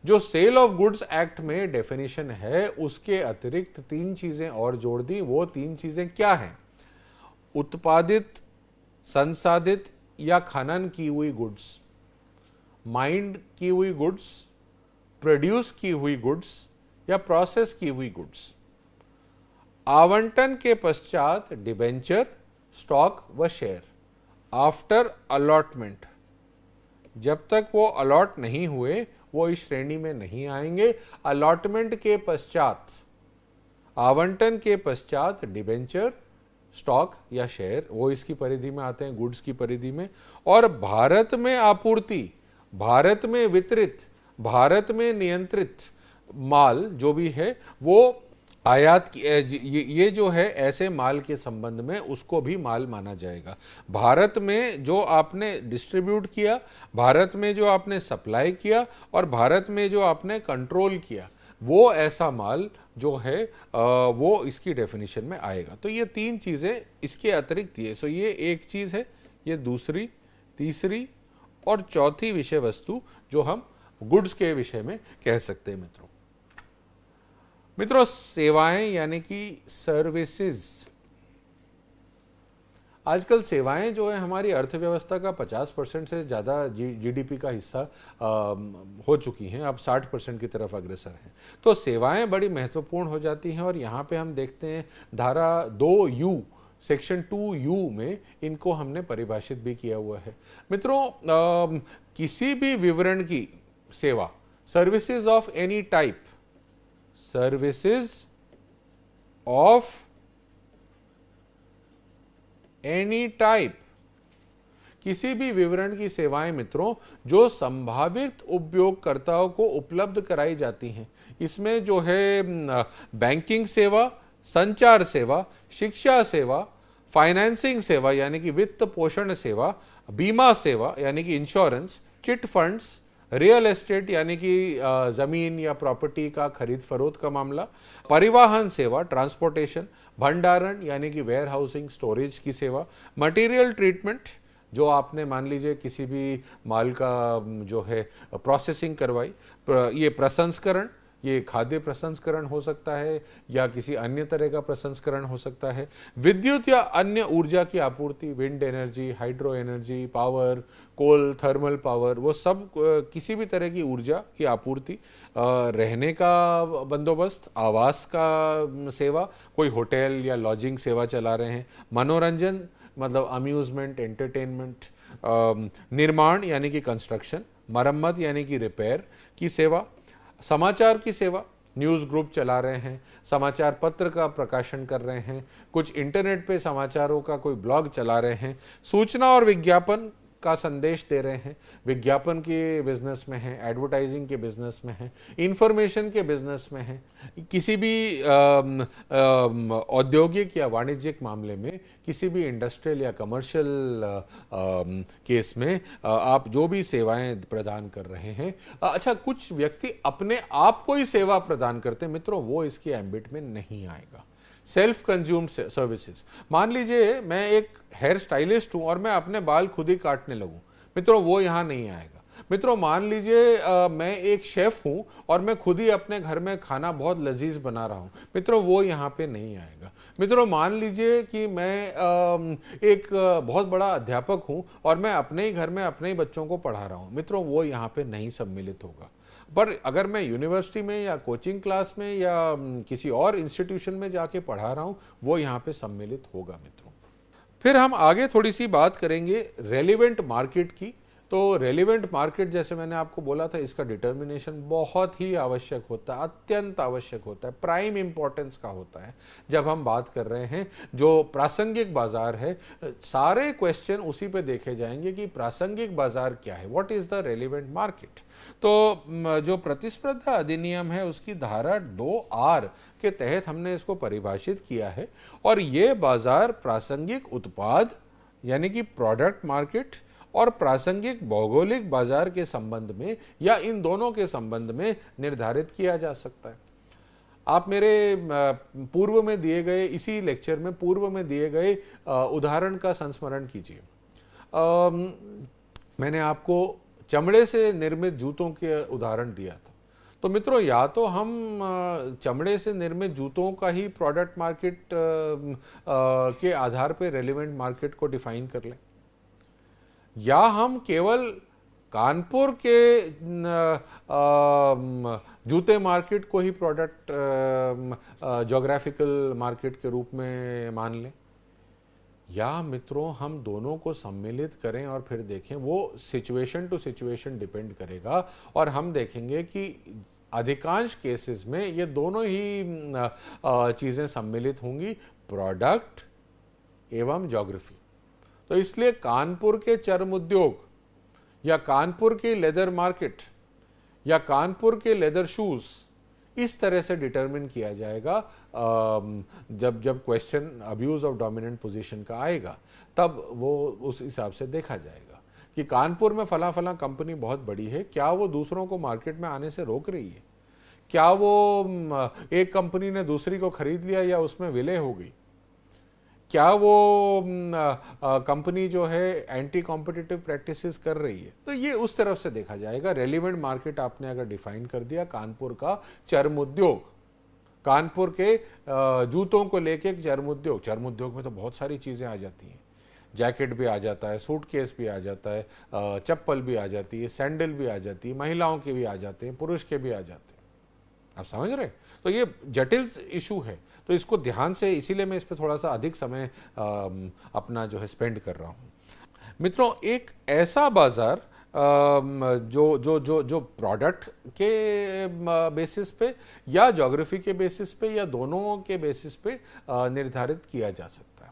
जो सेल ऑफ गुड्स एक्ट में डेफिनेशन है उसके अतिरिक्त तीन चीज़ें और जोड़ दी वो तीन चीज़ें क्या हैं उत्पादित संसाधित या खनन की हुई गुड्स माइंड की हुई गुड्स प्रोड्यूस की हुई गुड्स या प्रोसेस की हुई गुड्स आवंटन के पश्चात डिबेंचर स्टॉक व शेयर आफ्टर अलॉटमेंट जब तक वो अलॉट नहीं हुए वो इस श्रेणी में नहीं आएंगे अलॉटमेंट के पश्चात आवंटन के पश्चात डिबेंचर स्टॉक या शेयर वो इसकी परिधि में आते हैं गुड्स की परिधि में और भारत में आपूर्ति भारत में वितरित भारत में नियंत्रित माल जो भी है वो आयात की ये जो है ऐसे माल के संबंध में उसको भी माल माना जाएगा भारत में जो आपने डिस्ट्रीब्यूट किया भारत में जो आपने सप्लाई किया और भारत में जो आपने कंट्रोल किया वो ऐसा माल जो है वो इसकी डेफिनेशन में आएगा तो ये तीन चीज़ें इसके अतिरिक्त ये सो ये एक चीज़ है ये दूसरी तीसरी और चौथी विषय वस्तु जो हम गुड्स के विषय में कह सकते हैं मित्रों मित्रों सेवाएं यानी कि सर्विसेज आजकल सेवाएं जो है हमारी अर्थव्यवस्था का 50 परसेंट से ज़्यादा जीडीपी का हिस्सा आ, हो चुकी हैं अब 60 परसेंट की तरफ अग्रसर हैं तो सेवाएं बड़ी महत्वपूर्ण हो जाती हैं और यहाँ पे हम देखते हैं धारा दो यू सेक्शन टू यू में इनको हमने परिभाषित भी किया हुआ है मित्रों किसी भी विवरण की सेवा services of any type services of any type किसी भी विवरण की सेवाएं मित्रों जो संभावित उपयोगकर्ताओं को उपलब्ध कराई जाती हैं इसमें जो है बैंकिंग सेवा संचार सेवा शिक्षा सेवा फाइनेंसिंग सेवा यानी कि वित्त पोषण सेवा बीमा सेवा यानी कि insurance chit funds real estate यानी कि ज़मीन या प्रॉपर्टी का खरीद फरोख का मामला परिवहन सेवा ट्रांसपोर्टेशन भंडारण यानी कि वेयर हाउसिंग स्टोरेज की सेवा मटेरियल ट्रीटमेंट जो आपने मान लीजिए किसी भी माल का जो है प्रोसेसिंग करवाई ये प्रसंस्करण ये खाद्य प्रसंस्करण हो सकता है या किसी अन्य तरह का प्रसंस्करण हो सकता है विद्युत या अन्य ऊर्जा की आपूर्ति wind energy hydro energy power coal thermal power वो सब किसी भी तरह की ऊर्जा की आपूर्ति रहने का बंदोबस्त आवास का सेवा कोई होटल या लॉजिंग सेवा चला रहे हैं मनोरंजन मतलब अम्यूज़मेंट एंटरटेनमेंट निर्माण यानी कि कंस्ट्रक्शन मरम्मत यानी कि रिपेयर की सेवा समाचार की सेवा न्यूज़ ग्रुप चला रहे हैं समाचार पत्र का प्रकाशन कर रहे हैं कुछ इंटरनेट पे समाचारों का कोई ब्लॉग चला रहे हैं सूचना और विज्ञापन का संदेश दे रहे हैं विज्ञापन के बिजनेस में हैं एडवर्टाइजिंग के बिजनेस में हैं इंफॉर्मेशन के बिजनेस में हैं किसी भी औद्योगिक या वाणिज्यिक मामले में किसी भी इंडस्ट्रियल या कमर्शियल केस में आप जो भी सेवाएं प्रदान कर रहे हैं अच्छा कुछ व्यक्ति अपने आप को ही सेवा प्रदान करते मित्रों वो इसके एम्बिट में नहीं आएगा सेल्फ कंज्यूम सर्विसेज मान लीजिए मैं एक हेयर स्टाइलिस्ट हूँ और मैं अपने बाल खुद ही काटने लगूँ मित्रों वो यहाँ नहीं आएगा मित्रों मान लीजिए मैं एक शेफ हूँ और मैं खुद ही अपने घर में खाना बहुत लजीज बना रहा हूँ मित्रों वो यहाँ पे नहीं आएगा मित्रों मान लीजिए कि मैं आ, एक बहुत बड़ा अध्यापक हूँ और मैं अपने ही घर में अपने ही बच्चों को पढ़ा रहा हूँ मित्रों वो यहाँ पे नहीं सम्मिलित होगा पर अगर मैं यूनिवर्सिटी में या कोचिंग क्लास में या किसी और इंस्टीट्यूशन में जाके पढ़ा रहा हूँ वो यहाँ पे सम्मिलित होगा मित्रों फिर हम आगे थोड़ी सी बात करेंगे रेलिवेंट मार्केट की तो रेलिवेंट मार्केट जैसे मैंने आपको बोला था इसका डिटर्मिनेशन बहुत ही आवश्यक होता है अत्यंत आवश्यक होता है प्राइम इंपॉर्टेंस का होता है जब हम बात कर रहे हैं जो प्रासंगिक बाजार है सारे क्वेश्चन उसी पे देखे जाएंगे कि प्रासंगिक बाजार क्या है what is the relevant market तो जो प्रतिस्पर्धा अधिनियम है उसकी धारा दो आर के तहत हमने इसको परिभाषित किया है और ये बाजार प्रासंगिक उत्पाद यानी कि प्रोडक्ट मार्केट और प्रासंगिक भौगोलिक बाजार के संबंध में या इन दोनों के संबंध में निर्धारित किया जा सकता है आप मेरे पूर्व में दिए गए इसी लेक्चर में पूर्व में दिए गए उदाहरण का संस्मरण कीजिए मैंने आपको चमड़े से निर्मित जूतों के उदाहरण दिया था तो मित्रों या तो हम चमड़े से निर्मित जूतों का ही प्रोडक्ट मार्केट के आधार पर रेलिवेंट मार्केट को डिफाइन कर लें या हम केवल कानपुर के जूते मार्केट को ही प्रोडक्ट जोग्राफिकल मार्केट के रूप में मान लें या मित्रों हम दोनों को सम्मिलित करें और फिर देखें वो सिचुएशन टू सिचुएशन डिपेंड करेगा और हम देखेंगे कि अधिकांश केसेस में ये दोनों ही चीज़ें सम्मिलित होंगी प्रोडक्ट एवं जोग्राफी तो इसलिए कानपुर के चर्म उद्योग या कानपुर की लेदर मार्केट या कानपुर के लेदर शूज़ इस तरह से डिटरमिन किया जाएगा जब जब question abuse of dominant position का आएगा तब वो उस हिसाब से देखा जाएगा कि कानपुर में फला फला कंपनी बहुत बड़ी है क्या वो दूसरों को मार्केट में आने से रोक रही है क्या वो एक कंपनी ने दूसरी को खरीद लिया या उसमें विलय हो गई क्या वो कंपनी जो है एंटी कॉम्पिटिटिव प्रैक्टिसेस कर रही है तो ये उस तरफ से देखा जाएगा रेलिवेंट मार्केट आपने अगर डिफाइन कर दिया कानपुर का चर्म उद्योग कानपुर के जूतों को लेके एक चर्म उद्योग चर्म उद्योग में तो बहुत सारी चीज़ें आ जाती हैं जैकेट भी आ जाता है सूट केस भी आ जाता है चप्पल भी आ जाती है सैंडल भी आ जाती है महिलाओं के भी आ जाते हैं पुरुष के भी आ जाते हैं आप समझ रहे हैं तो ये जटिल इशू है तो इसको ध्यान से इसीलिए मैं इस पर थोड़ा सा अधिक समय अपना जो है स्पेंड कर रहा हूँ मित्रों एक ऐसा बाज़ार जो जो जो जो प्रोडक्ट के बेसिस पे या ज्योग्राफी के बेसिस पे या दोनों के बेसिस पे निर्धारित किया जा सकता है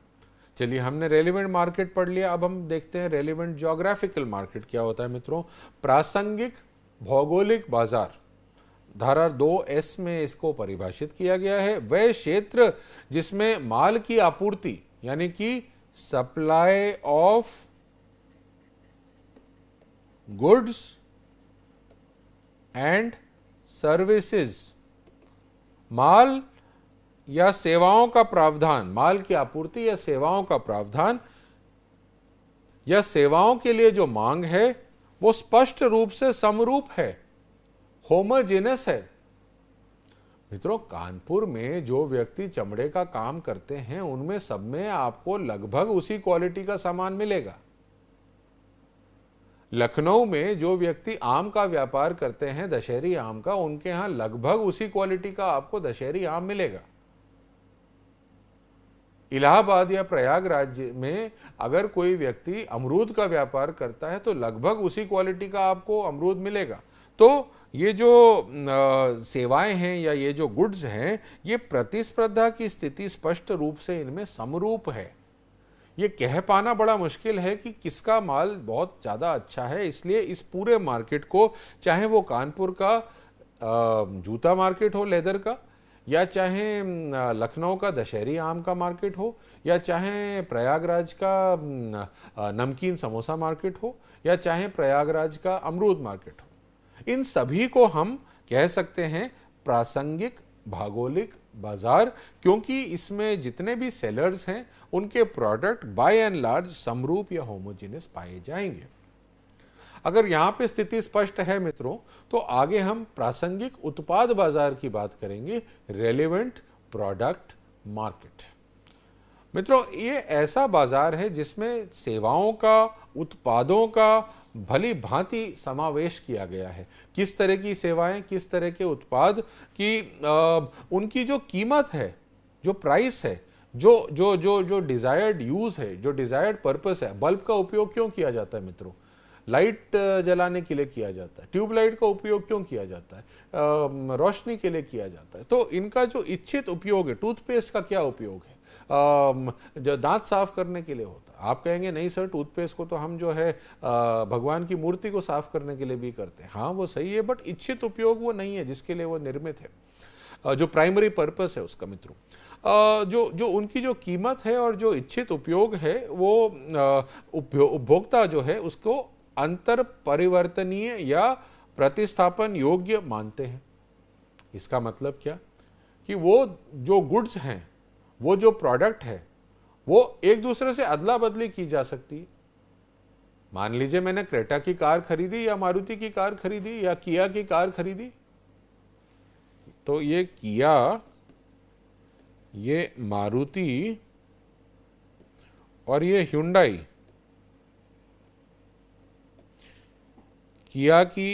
चलिए हमने रेलिवेंट मार्केट पढ़ लिया अब हम देखते हैं रेलिवेंट जोग्राफिकल मार्केट क्या होता है मित्रों प्रासंगिक भौगोलिक बाजार धारा दो एस में इसको परिभाषित किया गया है वह क्षेत्र जिसमें माल की आपूर्ति यानी कि supply of goods and services माल या सेवाओं का प्रावधान माल की आपूर्ति या सेवाओं का प्रावधान या सेवाओं के लिए जो मांग है वो स्पष्ट रूप से समरूप है होमोजेनस है मित्रों कानपुर में जो व्यक्ति चमड़े का काम करते हैं उनमें सब में आपको लगभग उसी क्वालिटी का सामान मिलेगा लखनऊ में जो व्यक्ति आम का व्यापार करते हैं दशहरी आम का उनके यहां लगभग उसी क्वालिटी का आपको दशहरी आम मिलेगा इलाहाबाद या प्रयागराज में अगर कोई व्यक्ति अमरूद का व्यापार करता है तो लगभग उसी क्वालिटी का आपको अमरूद मिलेगा तो ये जो सेवाएं हैं या ये जो गुड्स हैं ये प्रतिस्पर्धा की स्थिति स्पष्ट रूप से इनमें समरूप है ये कह पाना बड़ा मुश्किल है कि किसका माल बहुत ज़्यादा अच्छा है इसलिए इस पूरे मार्केट को चाहे वो कानपुर का जूता मार्केट हो लेदर का या चाहे लखनऊ का दशहरी आम का मार्केट हो या चाहे प्रयागराज का नमकीन समोसा मार्केट हो या चाहे प्रयागराज का अमरूद मार्केट हो इन सभी को हम कह सकते हैं प्रासंगिक भौगोलिक बाजार क्योंकि इसमें जितने भी सेलर्स हैं उनके प्रोडक्ट बाय एंड लार्ज समरूप या होमोजेनियस पाए जाएंगे अगर यहां पे स्थिति स्पष्ट है मित्रों तो आगे हम प्रासंगिक उत्पाद बाजार की बात करेंगे रेलिवेंट प्रोडक्ट मार्केट मित्रों ये ऐसा बाजार है जिसमें सेवाओं का उत्पादों का भली भांति समावेश किया गया है किस तरह की सेवाएं किस तरह के उत्पाद की आ, उनकी जो कीमत है जो प्राइस है जो जो जो जो डिज़ायर्ड यूज़ है जो डिज़ायर्ड पर्पस है बल्ब का उपयोग क्यों किया जाता है मित्रों लाइट जलाने के लिए किया जाता है ट्यूबलाइट का उपयोग क्यों किया जाता है रोशनी के लिए किया जाता है तो इनका जो इच्छित उपयोग है टूथपेस्ट का क्या उपयोग है जो दांत साफ करने के लिए होता आप कहेंगे नहीं सर टूथपेस्ट को तो हम जो है भगवान की मूर्ति को साफ करने के लिए भी करते हैं हाँ वो सही है बट इच्छित उपयोग वो नहीं है जिसके लिए वो निर्मित है जो प्राइमरी पर्पस है उसका मित्रों जो जो उनकी जो कीमत है और जो इच्छित उपयोग है वो उपभोक्ता जो है उसको अंतर परिवर्तनीय या प्रतिस्थापन योग्य मानते हैं इसका मतलब क्या कि वो जो गुड्स हैं वो जो प्रोडक्ट है वो एक दूसरे से अदला बदली की जा सकती है मान लीजिए मैंने क्रेटा की कार खरीदी या मारुति की कार खरीदी या किया की कार खरीदी तो ये किया ये मारुति और ये ह्यूंडाई किया की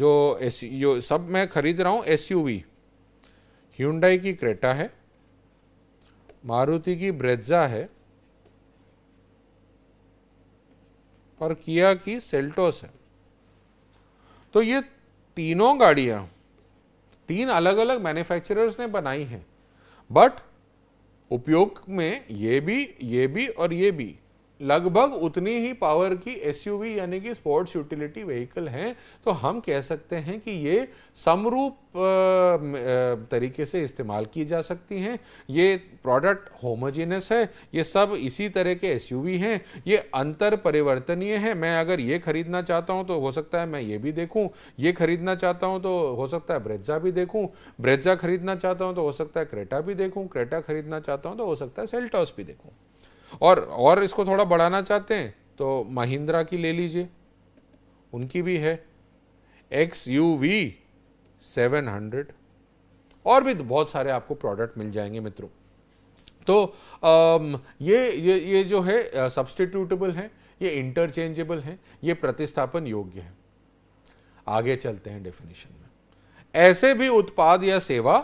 जो एस यो सब मैं खरीद रहा हूं एसयूवी ह्यूंडई की क्रेटा है मारुति की ब्रेजा है और किया की सेल्टोस है तो ये तीनों गाड़ियां तीन अलग अलग मैन्युफैक्चरर्स ने बनाई हैं बट उपयोग में ये भी ये भी और ये भी लगभग उतनी ही पावर की एसयूवी यानी कि स्पोर्ट्स यूटिलिटी व्हीकल हैं तो हम कह सकते हैं कि ये समरूप तरीके से इस्तेमाल की जा सकती हैं ये प्रोडक्ट होमोजिनस है ये सब इसी तरह के एसयूवी हैं ये अंतर परिवर्तनीय है मैं अगर ये खरीदना चाहता हूँ तो हो सकता है मैं ये भी देखूँ ये खरीदना चाहता हूँ तो हो सकता है ब्रेजा भी देखूँ ब्रेजा खरीदना चाहता हूँ तो हो सकता है क्रेटा भी देखूँ क्रेटा खरीदना चाहता हूँ तो हो सकता है सेल्टॉस भी देखूँ और और इसको थोड़ा बढ़ाना चाहते हैं तो महिंद्रा की ले लीजिए उनकी भी है X U V seven hundred और भी बहुत सारे आपको प्रोडक्ट मिल जाएंगे मित्रों तो ये ये ये जो है सब्सटीट्यूटेबल है ये इंटरचेंजेबल है ये प्रतिस्थापन योग्य है आगे चलते हैं डेफिनेशन में ऐसे भी उत्पाद या सेवा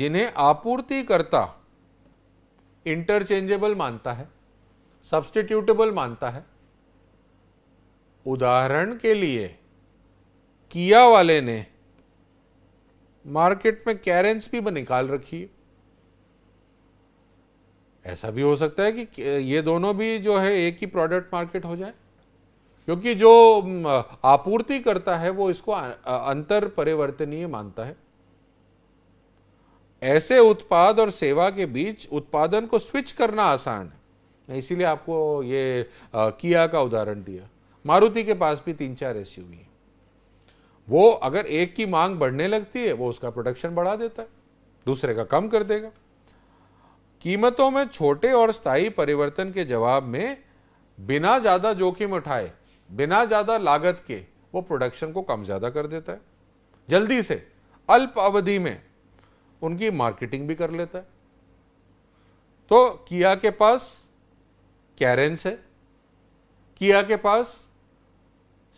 जिन्हें आपूर्तिकर्ता इंटरचेंजेबल मानता है सब्सटीट्यूटेबल मानता है उदाहरण के लिए किया वाले ने मार्केट में कैरेंस भी निकाल रखी है ऐसा भी हो सकता है कि ये दोनों भी जो है एक ही प्रोडक्ट मार्केट हो जाए क्योंकि जो आपूर्ति करता है वो इसको अंतर परिवर्तनीय मानता है ऐसे उत्पाद और सेवा के बीच उत्पादन को स्विच करना आसान है इसीलिए आपको ये आ, किया का उदाहरण दिया मारुति के पास भी तीन चार ऐसी हैं वो अगर एक की मांग बढ़ने लगती है वो उसका प्रोडक्शन बढ़ा देता है दूसरे का कम कर देगा कीमतों में छोटे और स्थायी परिवर्तन के जवाब में बिना ज़्यादा जोखिम उठाए बिना ज़्यादा लागत के वो प्रोडक्शन को कम ज़्यादा कर देता है जल्दी से अल्प अवधि में उनकी मार्केटिंग भी कर लेता है तो किया के पास कैरेंस है किया के पास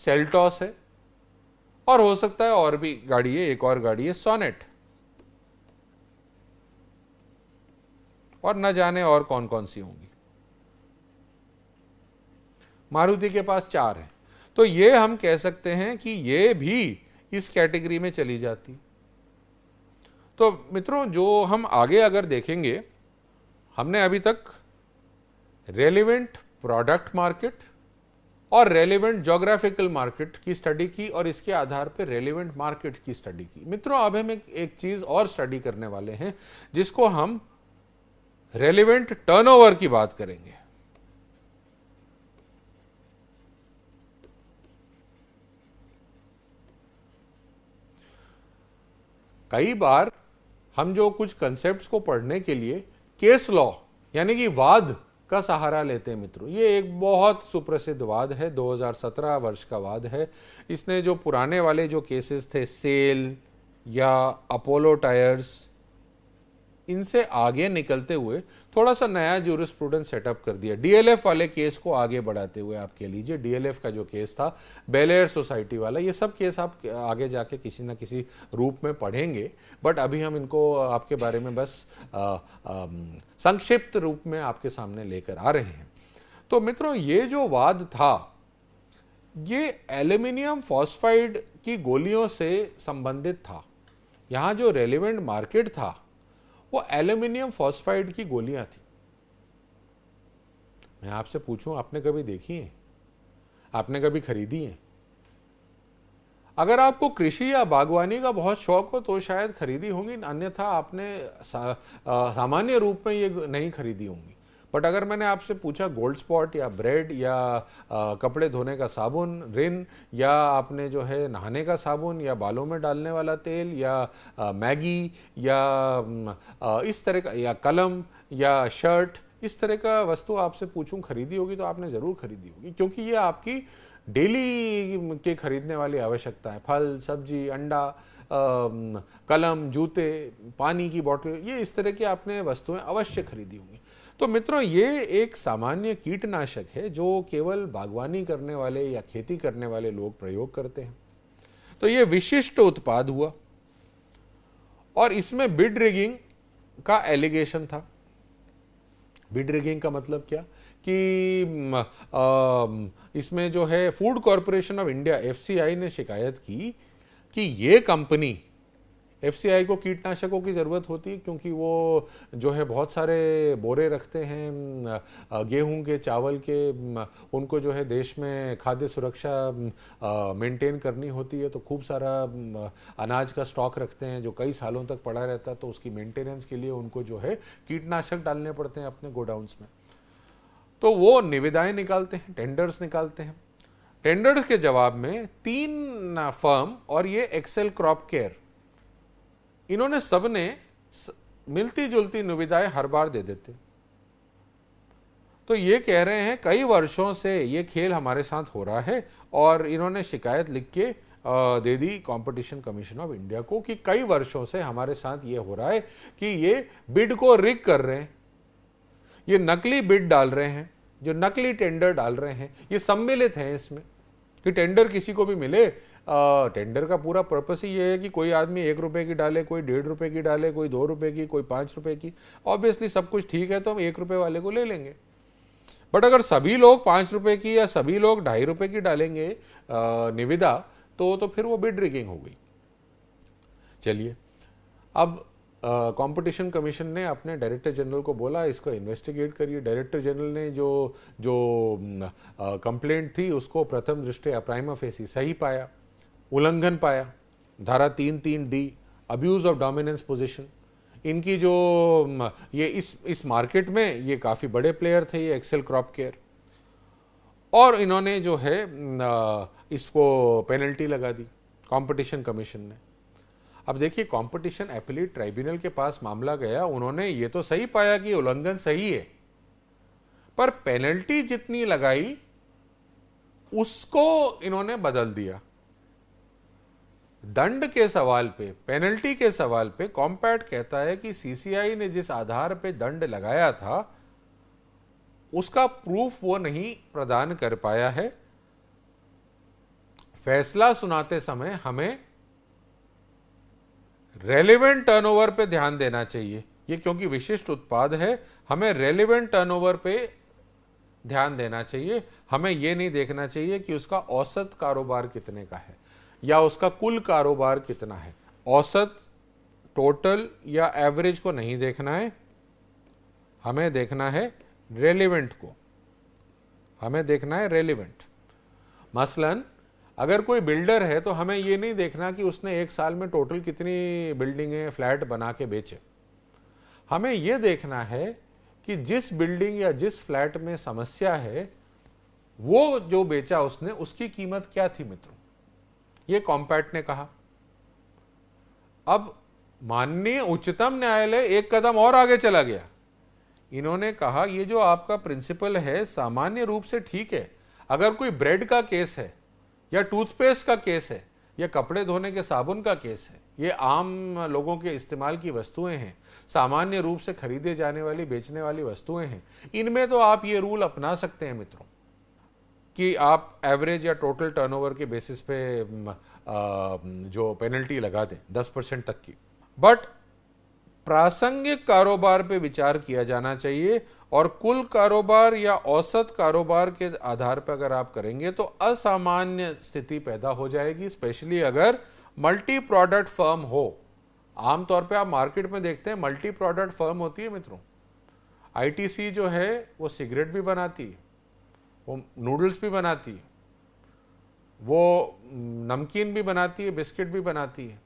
सेल्टॉस है और हो सकता है और भी गाड़ी है एक और गाड़ी है सोनेट और न जाने और कौन कौन सी होंगी मारुति के पास चार है तो ये हम कह सकते हैं कि ये भी इस कैटेगरी में चली जाती है तो मित्रों जो हम आगे अगर देखेंगे हमने अभी तक रेलिवेंट प्रोडक्ट मार्केट और रेलिवेंट जोग्राफिकल मार्केट की स्टडी की और इसके आधार पर रेलिवेंट मार्केट की स्टडी की मित्रों अब हम एक, एक चीज़ और स्टडी करने वाले हैं जिसको हम रेलिवेंट टर्नओवर की बात करेंगे कई बार हम जो कुछ कंसेप्ट को पढ़ने के लिए केस लॉ यानी कि वाद का सहारा लेते हैं मित्रों ये एक बहुत सुप्रसिद्ध वाद है 2017 वर्ष का वाद है इसने जो पुराने वाले जो केसेस थे सेल या अपोलो टायर्स इनसे आगे निकलते हुए थोड़ा सा नया जूरिस्प्रूडेंस सेटअप कर दिया डीएलएफ वाले केस को आगे बढ़ाते हुए आप कह लीजिए डीएलएफ का जो केस था बेलेयर सोसाइटी वाला ये सब केस आप आगे जाके किसी ना किसी रूप में पढ़ेंगे बट अभी हम इनको आपके बारे में बस संक्षिप्त रूप में आपके सामने लेकर आ रहे हैं तो मित्रों ये जो वाद था ये एल्यूमिनियम फॉस्फाइड की गोलियों से संबंधित था यहाँ जो रेलिवेंट मार्केट था वो एल्यूमिनियम फॉस्फाइड की गोलियां थी मैं आपसे पूछूं आपने कभी देखी है आपने कभी खरीदी है अगर आपको कृषि या बागवानी का बहुत शौक हो तो शायद खरीदी होंगी अन्यथा आपने सा, सामान्य रूप में ये नहीं खरीदी होंगी बट अगर मैंने आपसे पूछा गोल्ड स्पॉट या ब्रेड या आ, कपड़े धोने का साबुन रिन या आपने जो है नहाने का साबुन या बालों में डालने वाला तेल या आ, मैगी या आ, इस तरह का या कलम या शर्ट इस तरह का वस्तु आपसे पूछूं खरीदी होगी तो आपने ज़रूर खरीदी होगी क्योंकि ये आपकी डेली के खरीदने वाली आवश्यकता है फल सब्जी अंडा कलम जूते पानी की बोतल ये इस तरह की आपने वस्तुएं अवश्य खरीदी होंगी तो मित्रों ये एक सामान्य कीटनाशक है जो केवल बागवानी करने वाले या खेती करने वाले लोग प्रयोग करते हैं तो ये विशिष्ट उत्पाद हुआ और इसमें बिड रिगिंग का एलिगेशन था बिड रिगिंग का मतलब क्या कि आ, इसमें जो है food corporation of India FCI ने शिकायत की कि ये कंपनी एफसीआई को कीटनाशकों की ज़रूरत होती है क्योंकि वो जो है बहुत सारे बोरे रखते हैं गेहूं के चावल के उनको जो है देश में खाद्य सुरक्षा मेंटेन करनी होती है तो खूब सारा अनाज का स्टॉक रखते हैं जो कई सालों तक पड़ा रहता है तो उसकी मेंटेनेंस के लिए उनको जो है कीटनाशक डालने पड़ते हैं अपने गोडाउंस में तो वो निविदाएं निकालते हैं टेंडर्स निकालते हैं टेंडर्स के जवाब में तीन फर्म और ये एक्सेल क्रॉप केयर इन्होंने सबने मिलती जुलती निविदाएं हर बार दे देते तो ये कह रहे हैं कई वर्षों से ये खेल हमारे साथ हो रहा है और इन्होंने शिकायत लिख के दे दी कंपटीशन कमीशन ऑफ इंडिया को कि कई वर्षों से हमारे साथ ये हो रहा है कि ये बिड को रिक कर रहे हैं ये नकली बिड डाल रहे हैं जो नकली टेंडर डाल रहे हैं ये सम्मिलित हैं इसमें कि टेंडर किसी को भी मिले टेंडर का पूरा पर्पस ही ये है कि कोई आदमी एक रुपए की डाले कोई डेढ़ रुपए की डाले कोई दो रुपए की कोई पांच रुपए की ऑब्वियसली सब कुछ ठीक है तो हम एक रुपए वाले को ले लेंगे बट अगर सभी लोग पांच रुपए की या सभी लोग ढाई रुपए की डालेंगे निविदा तो तो फिर वो बिड रिगिंग हो गई चलिए अब कंपटीशन uh, कमीशन ने अपने डायरेक्टर जनरल को बोला इसको इन्वेस्टिगेट करिए डायरेक्टर जनरल ने जो जो कंप्लेंट uh, थी उसको प्रथम दृष्टि अप्राइमा फेसी सही पाया उल्लंघन पाया धारा तीन तीन D abuse of dominance position इनकी जो ये इस इस मार्केट में ये काफ़ी बड़े प्लेयर थे ये एक्सेल क्रॉप केयर और इन्होंने जो है इसको पेनल्टी लगा दी कंपटीशन कमीशन ने अब देखिए कंपटीशन एपिलेट ट्राइब्यूनल के पास मामला गया उन्होंने ये तो सही पाया कि उल्लंघन सही है पर पेनल्टी जितनी लगाई उसको इन्होंने बदल दिया दंड के सवाल पे पेनल्टी के सवाल पे कॉम्पैक्ट कहता है कि सीसीआई ने जिस आधार पे दंड लगाया था उसका प्रूफ वो नहीं प्रदान कर पाया है फैसला सुनाते समय हमें रेलिवेंट टर्नओवर पे ध्यान देना चाहिए ये क्योंकि विशिष्ट उत्पाद है हमें रेलिवेंट टर्नओवर पे ध्यान देना चाहिए हमें यह नहीं देखना चाहिए कि उसका औसत कारोबार कितने का है या उसका कुल कारोबार कितना है औसत टोटल या एवरेज को नहीं देखना है हमें देखना है रेलिवेंट को हमें देखना है रेलिवेंट मसलन अगर कोई बिल्डर है तो हमें ये नहीं देखना कि उसने एक साल में टोटल कितनी है फ्लैट बना के बेचे हमें ये देखना है कि जिस बिल्डिंग या जिस फ्लैट में समस्या है वो जो बेचा उसने उसकी कीमत क्या थी मित्रों ये कॉम्पैक्ट ने कहा अब माननीय उच्चतम न्यायालय एक कदम और आगे चला गया इन्होंने कहा ये जो आपका प्रिंसिपल है सामान्य रूप से ठीक है अगर कोई ब्रेड का केस है या टूथपेस्ट का केस है या कपड़े धोने के साबुन का केस है ये आम लोगों के इस्तेमाल की वस्तुएं हैं सामान्य रूप से खरीदे जाने वाली बेचने वाली वस्तुएं हैं इनमें तो आप ये रूल अपना सकते हैं मित्रों कि आप एवरेज या टोटल टर्नओवर के बेसिस पे जो पेनल्टी लगा दें 10 परसेंट तक की बट प्रासंगिक कारोबार पे विचार किया जाना चाहिए और कुल कारोबार या औसत कारोबार के आधार पर अगर आप करेंगे तो असामान्य स्थिति पैदा हो जाएगी स्पेशली अगर मल्टी प्रोडक्ट फर्म हो आमतौर पे आप मार्केट में देखते हैं मल्टी प्रोडक्ट फर्म होती है मित्रों आईटीसी जो है वो सिगरेट भी बनाती है वो नूडल्स भी बनाती है वो नमकीन भी बनाती है बिस्किट भी बनाती है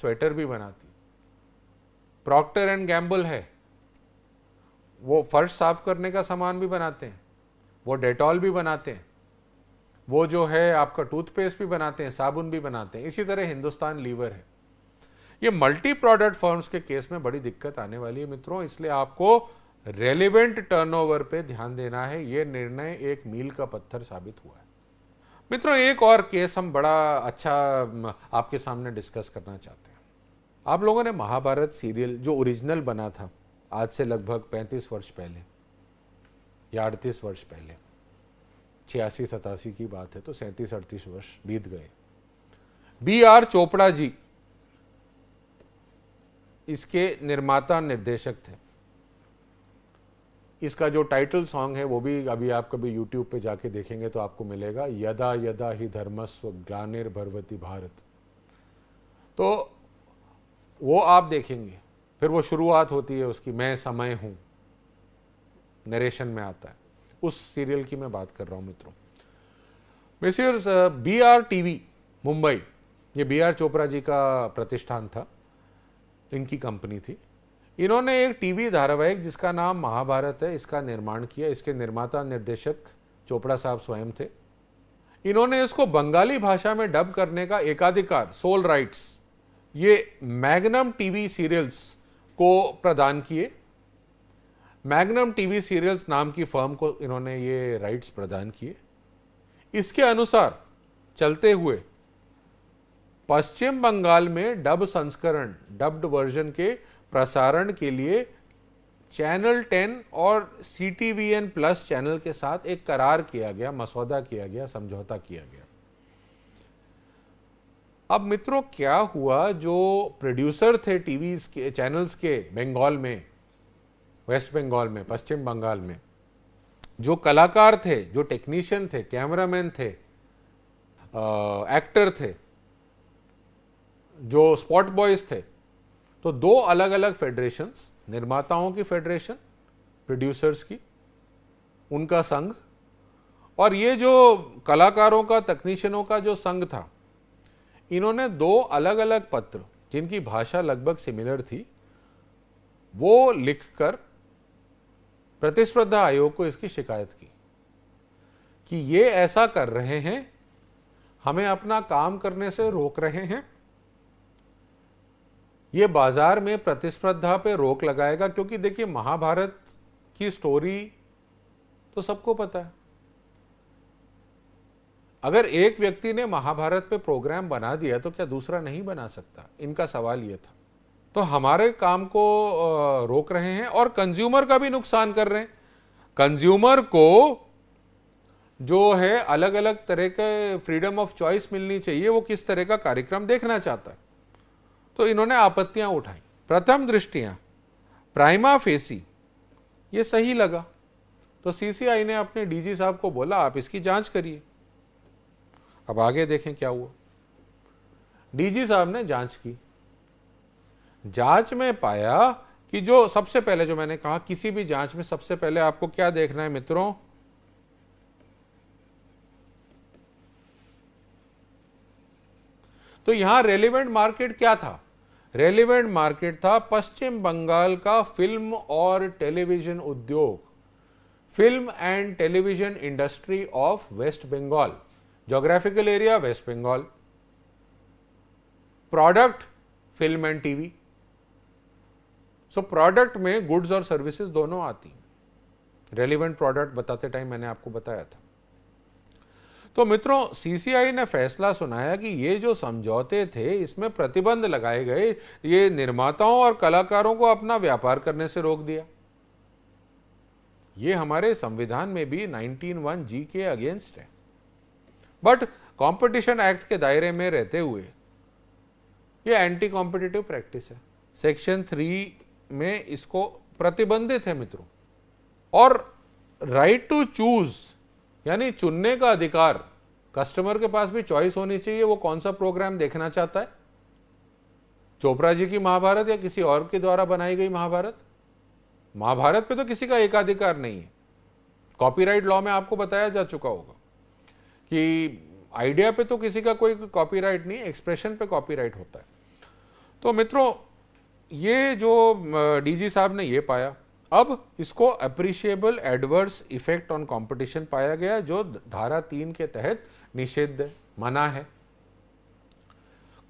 स्वेटर भी बनाती है प्रॉक्टर एंड गैम्बल है वो फर्श साफ करने का सामान भी बनाते हैं वो डेटॉल भी बनाते हैं वो जो है आपका टूथपेस्ट भी बनाते हैं साबुन भी बनाते हैं इसी तरह हिंदुस्तान लीवर है ये मल्टी प्रोडक्ट फर्म्स के केस में बड़ी दिक्कत आने वाली है मित्रों इसलिए आपको रेलिवेंट टर्नओवर पे ध्यान देना है यह निर्णय एक मील का पत्थर साबित हुआ है मित्रों एक और केस हम बड़ा अच्छा आपके सामने डिस्कस करना चाहते हैं आप लोगों ने महाभारत सीरियल जो ओरिजिनल बना था आज से लगभग 35 वर्ष पहले या अड़तीस वर्ष पहले छियासी सतासी की बात है तो सैंतीस अड़तीस वर्ष बीत गए बी आर चोपड़ा जी इसके निर्माता निर्देशक थे इसका जो टाइटल सॉन्ग है वो भी अभी आप कभी यूट्यूब पे जाके देखेंगे तो आपको मिलेगा यदा यदा ही धर्मस्व ग्लानिर भरवती भारत तो वो आप देखेंगे फिर वो शुरुआत होती है उसकी मैं समय हूं नरेशन में आता है उस सीरियल की मैं बात कर रहा हूँ मित्रों messrs B R T Mumbai ये बी आर चोपड़ा जी का प्रतिष्ठान था इनकी कंपनी थी इन्होंने एक टीवी धारावाहिक जिसका नाम महाभारत है इसका निर्माण किया इसके निर्माता निर्देशक चोपड़ा साहब स्वयं थे इन्होंने इसको बंगाली भाषा में डब करने का एकाधिकार सोल राइट्स ये मैग्नम टीवी सीरियल्स को प्रदान किए मैग्नम टीवी सीरियल्स नाम की फर्म को इन्होंने ये राइट्स प्रदान किए इसके अनुसार चलते हुए पश्चिम बंगाल में डब संस्करण डब्ड वर्जन के प्रसारण के लिए चैनल 10 और C T V N plus channel के साथ एक करार किया गया मसौदा किया गया समझौता किया गया अब मित्रों क्या हुआ जो प्रोड्यूसर थे टीवी के चैनल्स के बंगाल में वेस्ट बंगाल में पश्चिम बंगाल में जो कलाकार थे जो टेक्नीशियन थे कैमरामैन थे आ, एक्टर थे जो स्पॉट बॉयज थे तो दो अलग अलग फेडरेशन निर्माताओं की फेडरेशन प्रोड्यूसर्स की उनका संघ और ये जो कलाकारों का तकनीशियनों का जो संघ था इन्होंने दो अलग अलग पत्र जिनकी भाषा लगभग सिमिलर थी वो लिखकर प्रतिस्पर्धा आयोग को इसकी शिकायत की कि ये ऐसा कर रहे हैं हमें अपना काम करने से रोक रहे हैं ये बाजार में प्रतिस्पर्धा पे रोक लगाएगा क्योंकि देखिए महाभारत की स्टोरी तो सबको पता है अगर एक व्यक्ति ने महाभारत पे प्रोग्राम बना दिया तो क्या दूसरा नहीं बना सकता इनका सवाल यह था तो हमारे काम को रोक रहे हैं और कंज्यूमर का भी नुकसान कर रहे हैं कंज्यूमर को जो है अलग अलग तरह के फ्रीडम ऑफ चॉइस मिलनी चाहिए वो किस तरह का कार्यक्रम देखना चाहता है तो इन्होंने आपत्तियां उठाई प्रथम दृष्टिया प्राइमा फेसी ये सही लगा तो सीसीआई ने अपने डीजी साहब को बोला आप इसकी जांच करिए अब आगे देखें क्या हुआ डीजी साहब ने जांच की जांच में पाया कि जो सबसे पहले जो मैंने कहा किसी भी जांच में सबसे पहले आपको क्या देखना है मित्रों तो यहां रेलिवेंट मार्केट क्या था रेलिवेंट मार्केट था पश्चिम बंगाल का फिल्म और टेलीविज़न उद्योग film and television industry of West Bengal geographical area West Bengal product film and TV so product में गुड्स और सर्विसेज दोनों आती हैं रेलिवेंट प्रोडक्ट बताते टाइम मैंने आपको बताया था तो मित्रों सीसीआई ने फैसला सुनाया कि ये जो समझौते थे इसमें प्रतिबंध लगाए गए ये निर्माताओं और कलाकारों को अपना व्यापार करने से रोक दिया ये हमारे संविधान में भी 191 जी के अगेंस्ट है बट कंपटीशन एक्ट के दायरे में रहते हुए ये एंटी कॉम्पिटिटिव प्रैक्टिस है सेक्शन थ्री में इसको प्रतिबंधित है मित्रों और राइट टू चूज़ यानी चुनने का अधिकार कस्टमर के पास भी चॉइस होनी चाहिए वो कौन सा प्रोग्राम देखना चाहता है चोपड़ा जी की महाभारत या किसी और के द्वारा बनाई गई महाभारत महाभारत पे तो किसी का एकाधिकार नहीं है कॉपीराइट लॉ में आपको बताया जा चुका होगा कि आइडिया पे तो किसी का कोई कॉपीराइट नहीं एक्सप्रेशन पे कॉपीराइट होता है तो मित्रों ये जो डीजी साहब ने ये पाया अब इसको appreciable adverse effect on competition पाया गया जो धारा तीन के तहत निषिद्ध मना है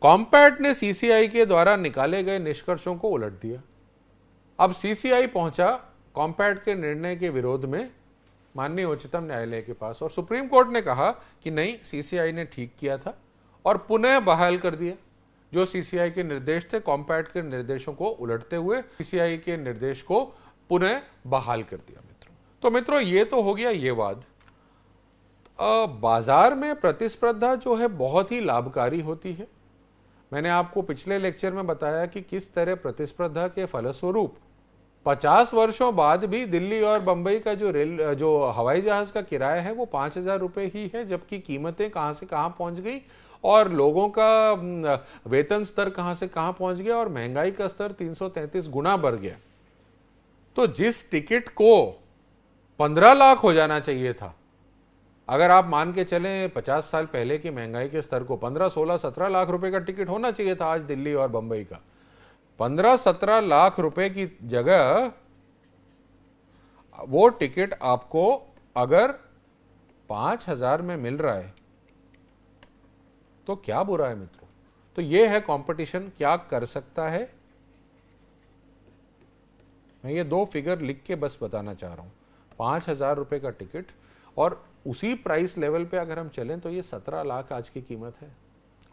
कॉम्पैक्ट ने सीसीआई के द्वारा निकाले गए निष्कर्षों को उलट दिया अब सीसीआई पहुंचा कॉम्पैक्ट के निर्णय के विरोध में माननीय उच्चतम न्यायालय के पास और सुप्रीम कोर्ट ने कहा कि नहीं सीसीआई ने ठीक किया था और पुनः बहाल कर दिया जो सीसीआई के निर्देश थे कॉम्पैक्ट के निर्देशों को उलटते हुए सीसीआई के निर्देश को पुनः बहाल कर दिया मित्रों तो मित्रों ये तो हो गया ये वाद बाजार में प्रतिस्पर्धा जो है बहुत ही लाभकारी होती है मैंने आपको पिछले लेक्चर में बताया कि किस तरह प्रतिस्पर्धा के फलस्वरूप 50 वर्षों बाद भी दिल्ली और बंबई का जो रेल जो हवाई जहाज का किराया है वो पांच हजार रुपए ही है जबकि कीमतें कहां से कहां पहुंच गई और लोगों का वेतन स्तर कहां से कहां पहुंच गया और महंगाई का स्तर 333 गुना बढ़ गया तो जिस टिकट को पंद्रह लाख हो जाना चाहिए था अगर आप मान के चले पचास साल पहले की महंगाई के स्तर को पंद्रह सोलह सत्रह लाख रुपए का टिकट होना चाहिए था आज दिल्ली और बंबई का पंद्रह सत्रह लाख रुपए की जगह वो टिकट आपको अगर पांच हजार में मिल रहा है तो क्या बुरा है मित्रों तो ये है कंपटीशन क्या कर सकता है मैं ये दो फिगर लिख के बस बताना चाह रहा हूँ पाँच हज़ार रुपये का टिकट और उसी प्राइस लेवल पे अगर हम चलें तो ये सत्रह लाख आज की कीमत है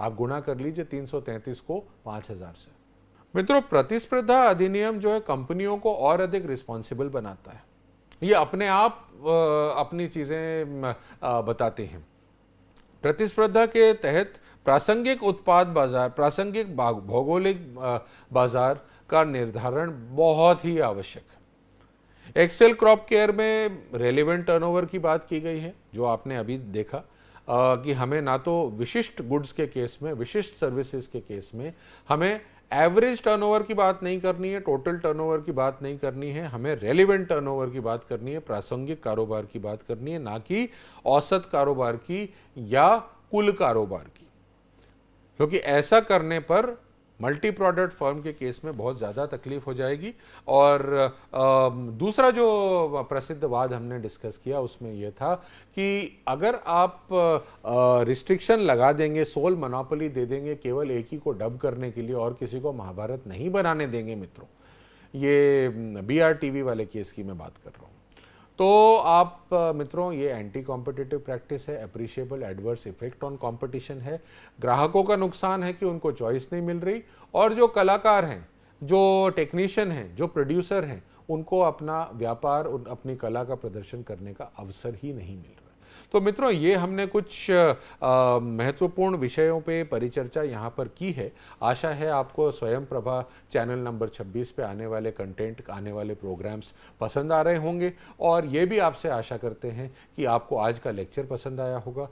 आप गुना कर लीजिए तीन सौ तैंतीस को पाँच हज़ार से मित्रों प्रतिस्पर्धा अधिनियम जो है कंपनियों को और अधिक रिस्पॉन्सिबल बनाता है ये अपने आप अपनी चीज़ें बताते हैं प्रतिस्पर्धा के तहत प्रासंगिक उत्पाद बाजार प्रासंगिक भौगोलिक बाजार का निर्धारण बहुत ही आवश्यक है एक्सेल क्रॉप केयर में रेलिवेंट टर्नओवर की बात की गई है जो आपने अभी देखा कि हमें ना तो विशिष्ट गुड्स के केस में विशिष्ट सर्विसेज के केस में हमें एवरेज टर्नओवर की बात नहीं करनी है टोटल टर्नओवर की बात नहीं करनी है हमें रेलिवेंट टर्नओवर की बात करनी है प्रासंगिक कारोबार की बात करनी है ना कि औसत कारोबार की या कुल कारोबार की क्योंकि ऐसा करने पर मल्टी प्रोडक्ट फर्म के केस में बहुत ज़्यादा तकलीफ हो जाएगी और दूसरा जो प्रसिद्ध वाद हमने डिस्कस किया उसमें यह था कि अगर आप रिस्ट्रिक्शन लगा देंगे सोल मनापली दे देंगे केवल एक ही को डब करने के लिए और किसी को महाभारत नहीं बनाने देंगे मित्रों ये बी वाले केस की मैं बात कर रहा हूँ तो आप मित्रों ये एंटी कॉम्पिटिटिव प्रैक्टिस है appreciable adverse effect on competition है ग्राहकों का नुकसान है कि उनको चॉइस नहीं मिल रही और जो कलाकार हैं जो टेक्नीशियन हैं जो प्रोड्यूसर हैं उनको अपना व्यापार अपनी कला का प्रदर्शन करने का अवसर ही नहीं मिल रहा तो मित्रों ये हमने कुछ महत्वपूर्ण विषयों पे परिचर्चा यहाँ पर की है आशा है आपको स्वयं प्रभा चैनल नंबर 26 पे आने वाले कंटेंट आने वाले प्रोग्राम्स पसंद आ रहे होंगे और ये भी आपसे आशा करते हैं कि आपको आज का लेक्चर पसंद आया होगा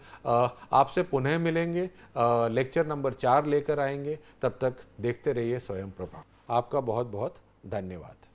आपसे पुनः मिलेंगे लेक्चर नंबर चार लेकर आएंगे तब तक देखते रहिए स्वयं प्रभा आपका बहुत बहुत धन्यवाद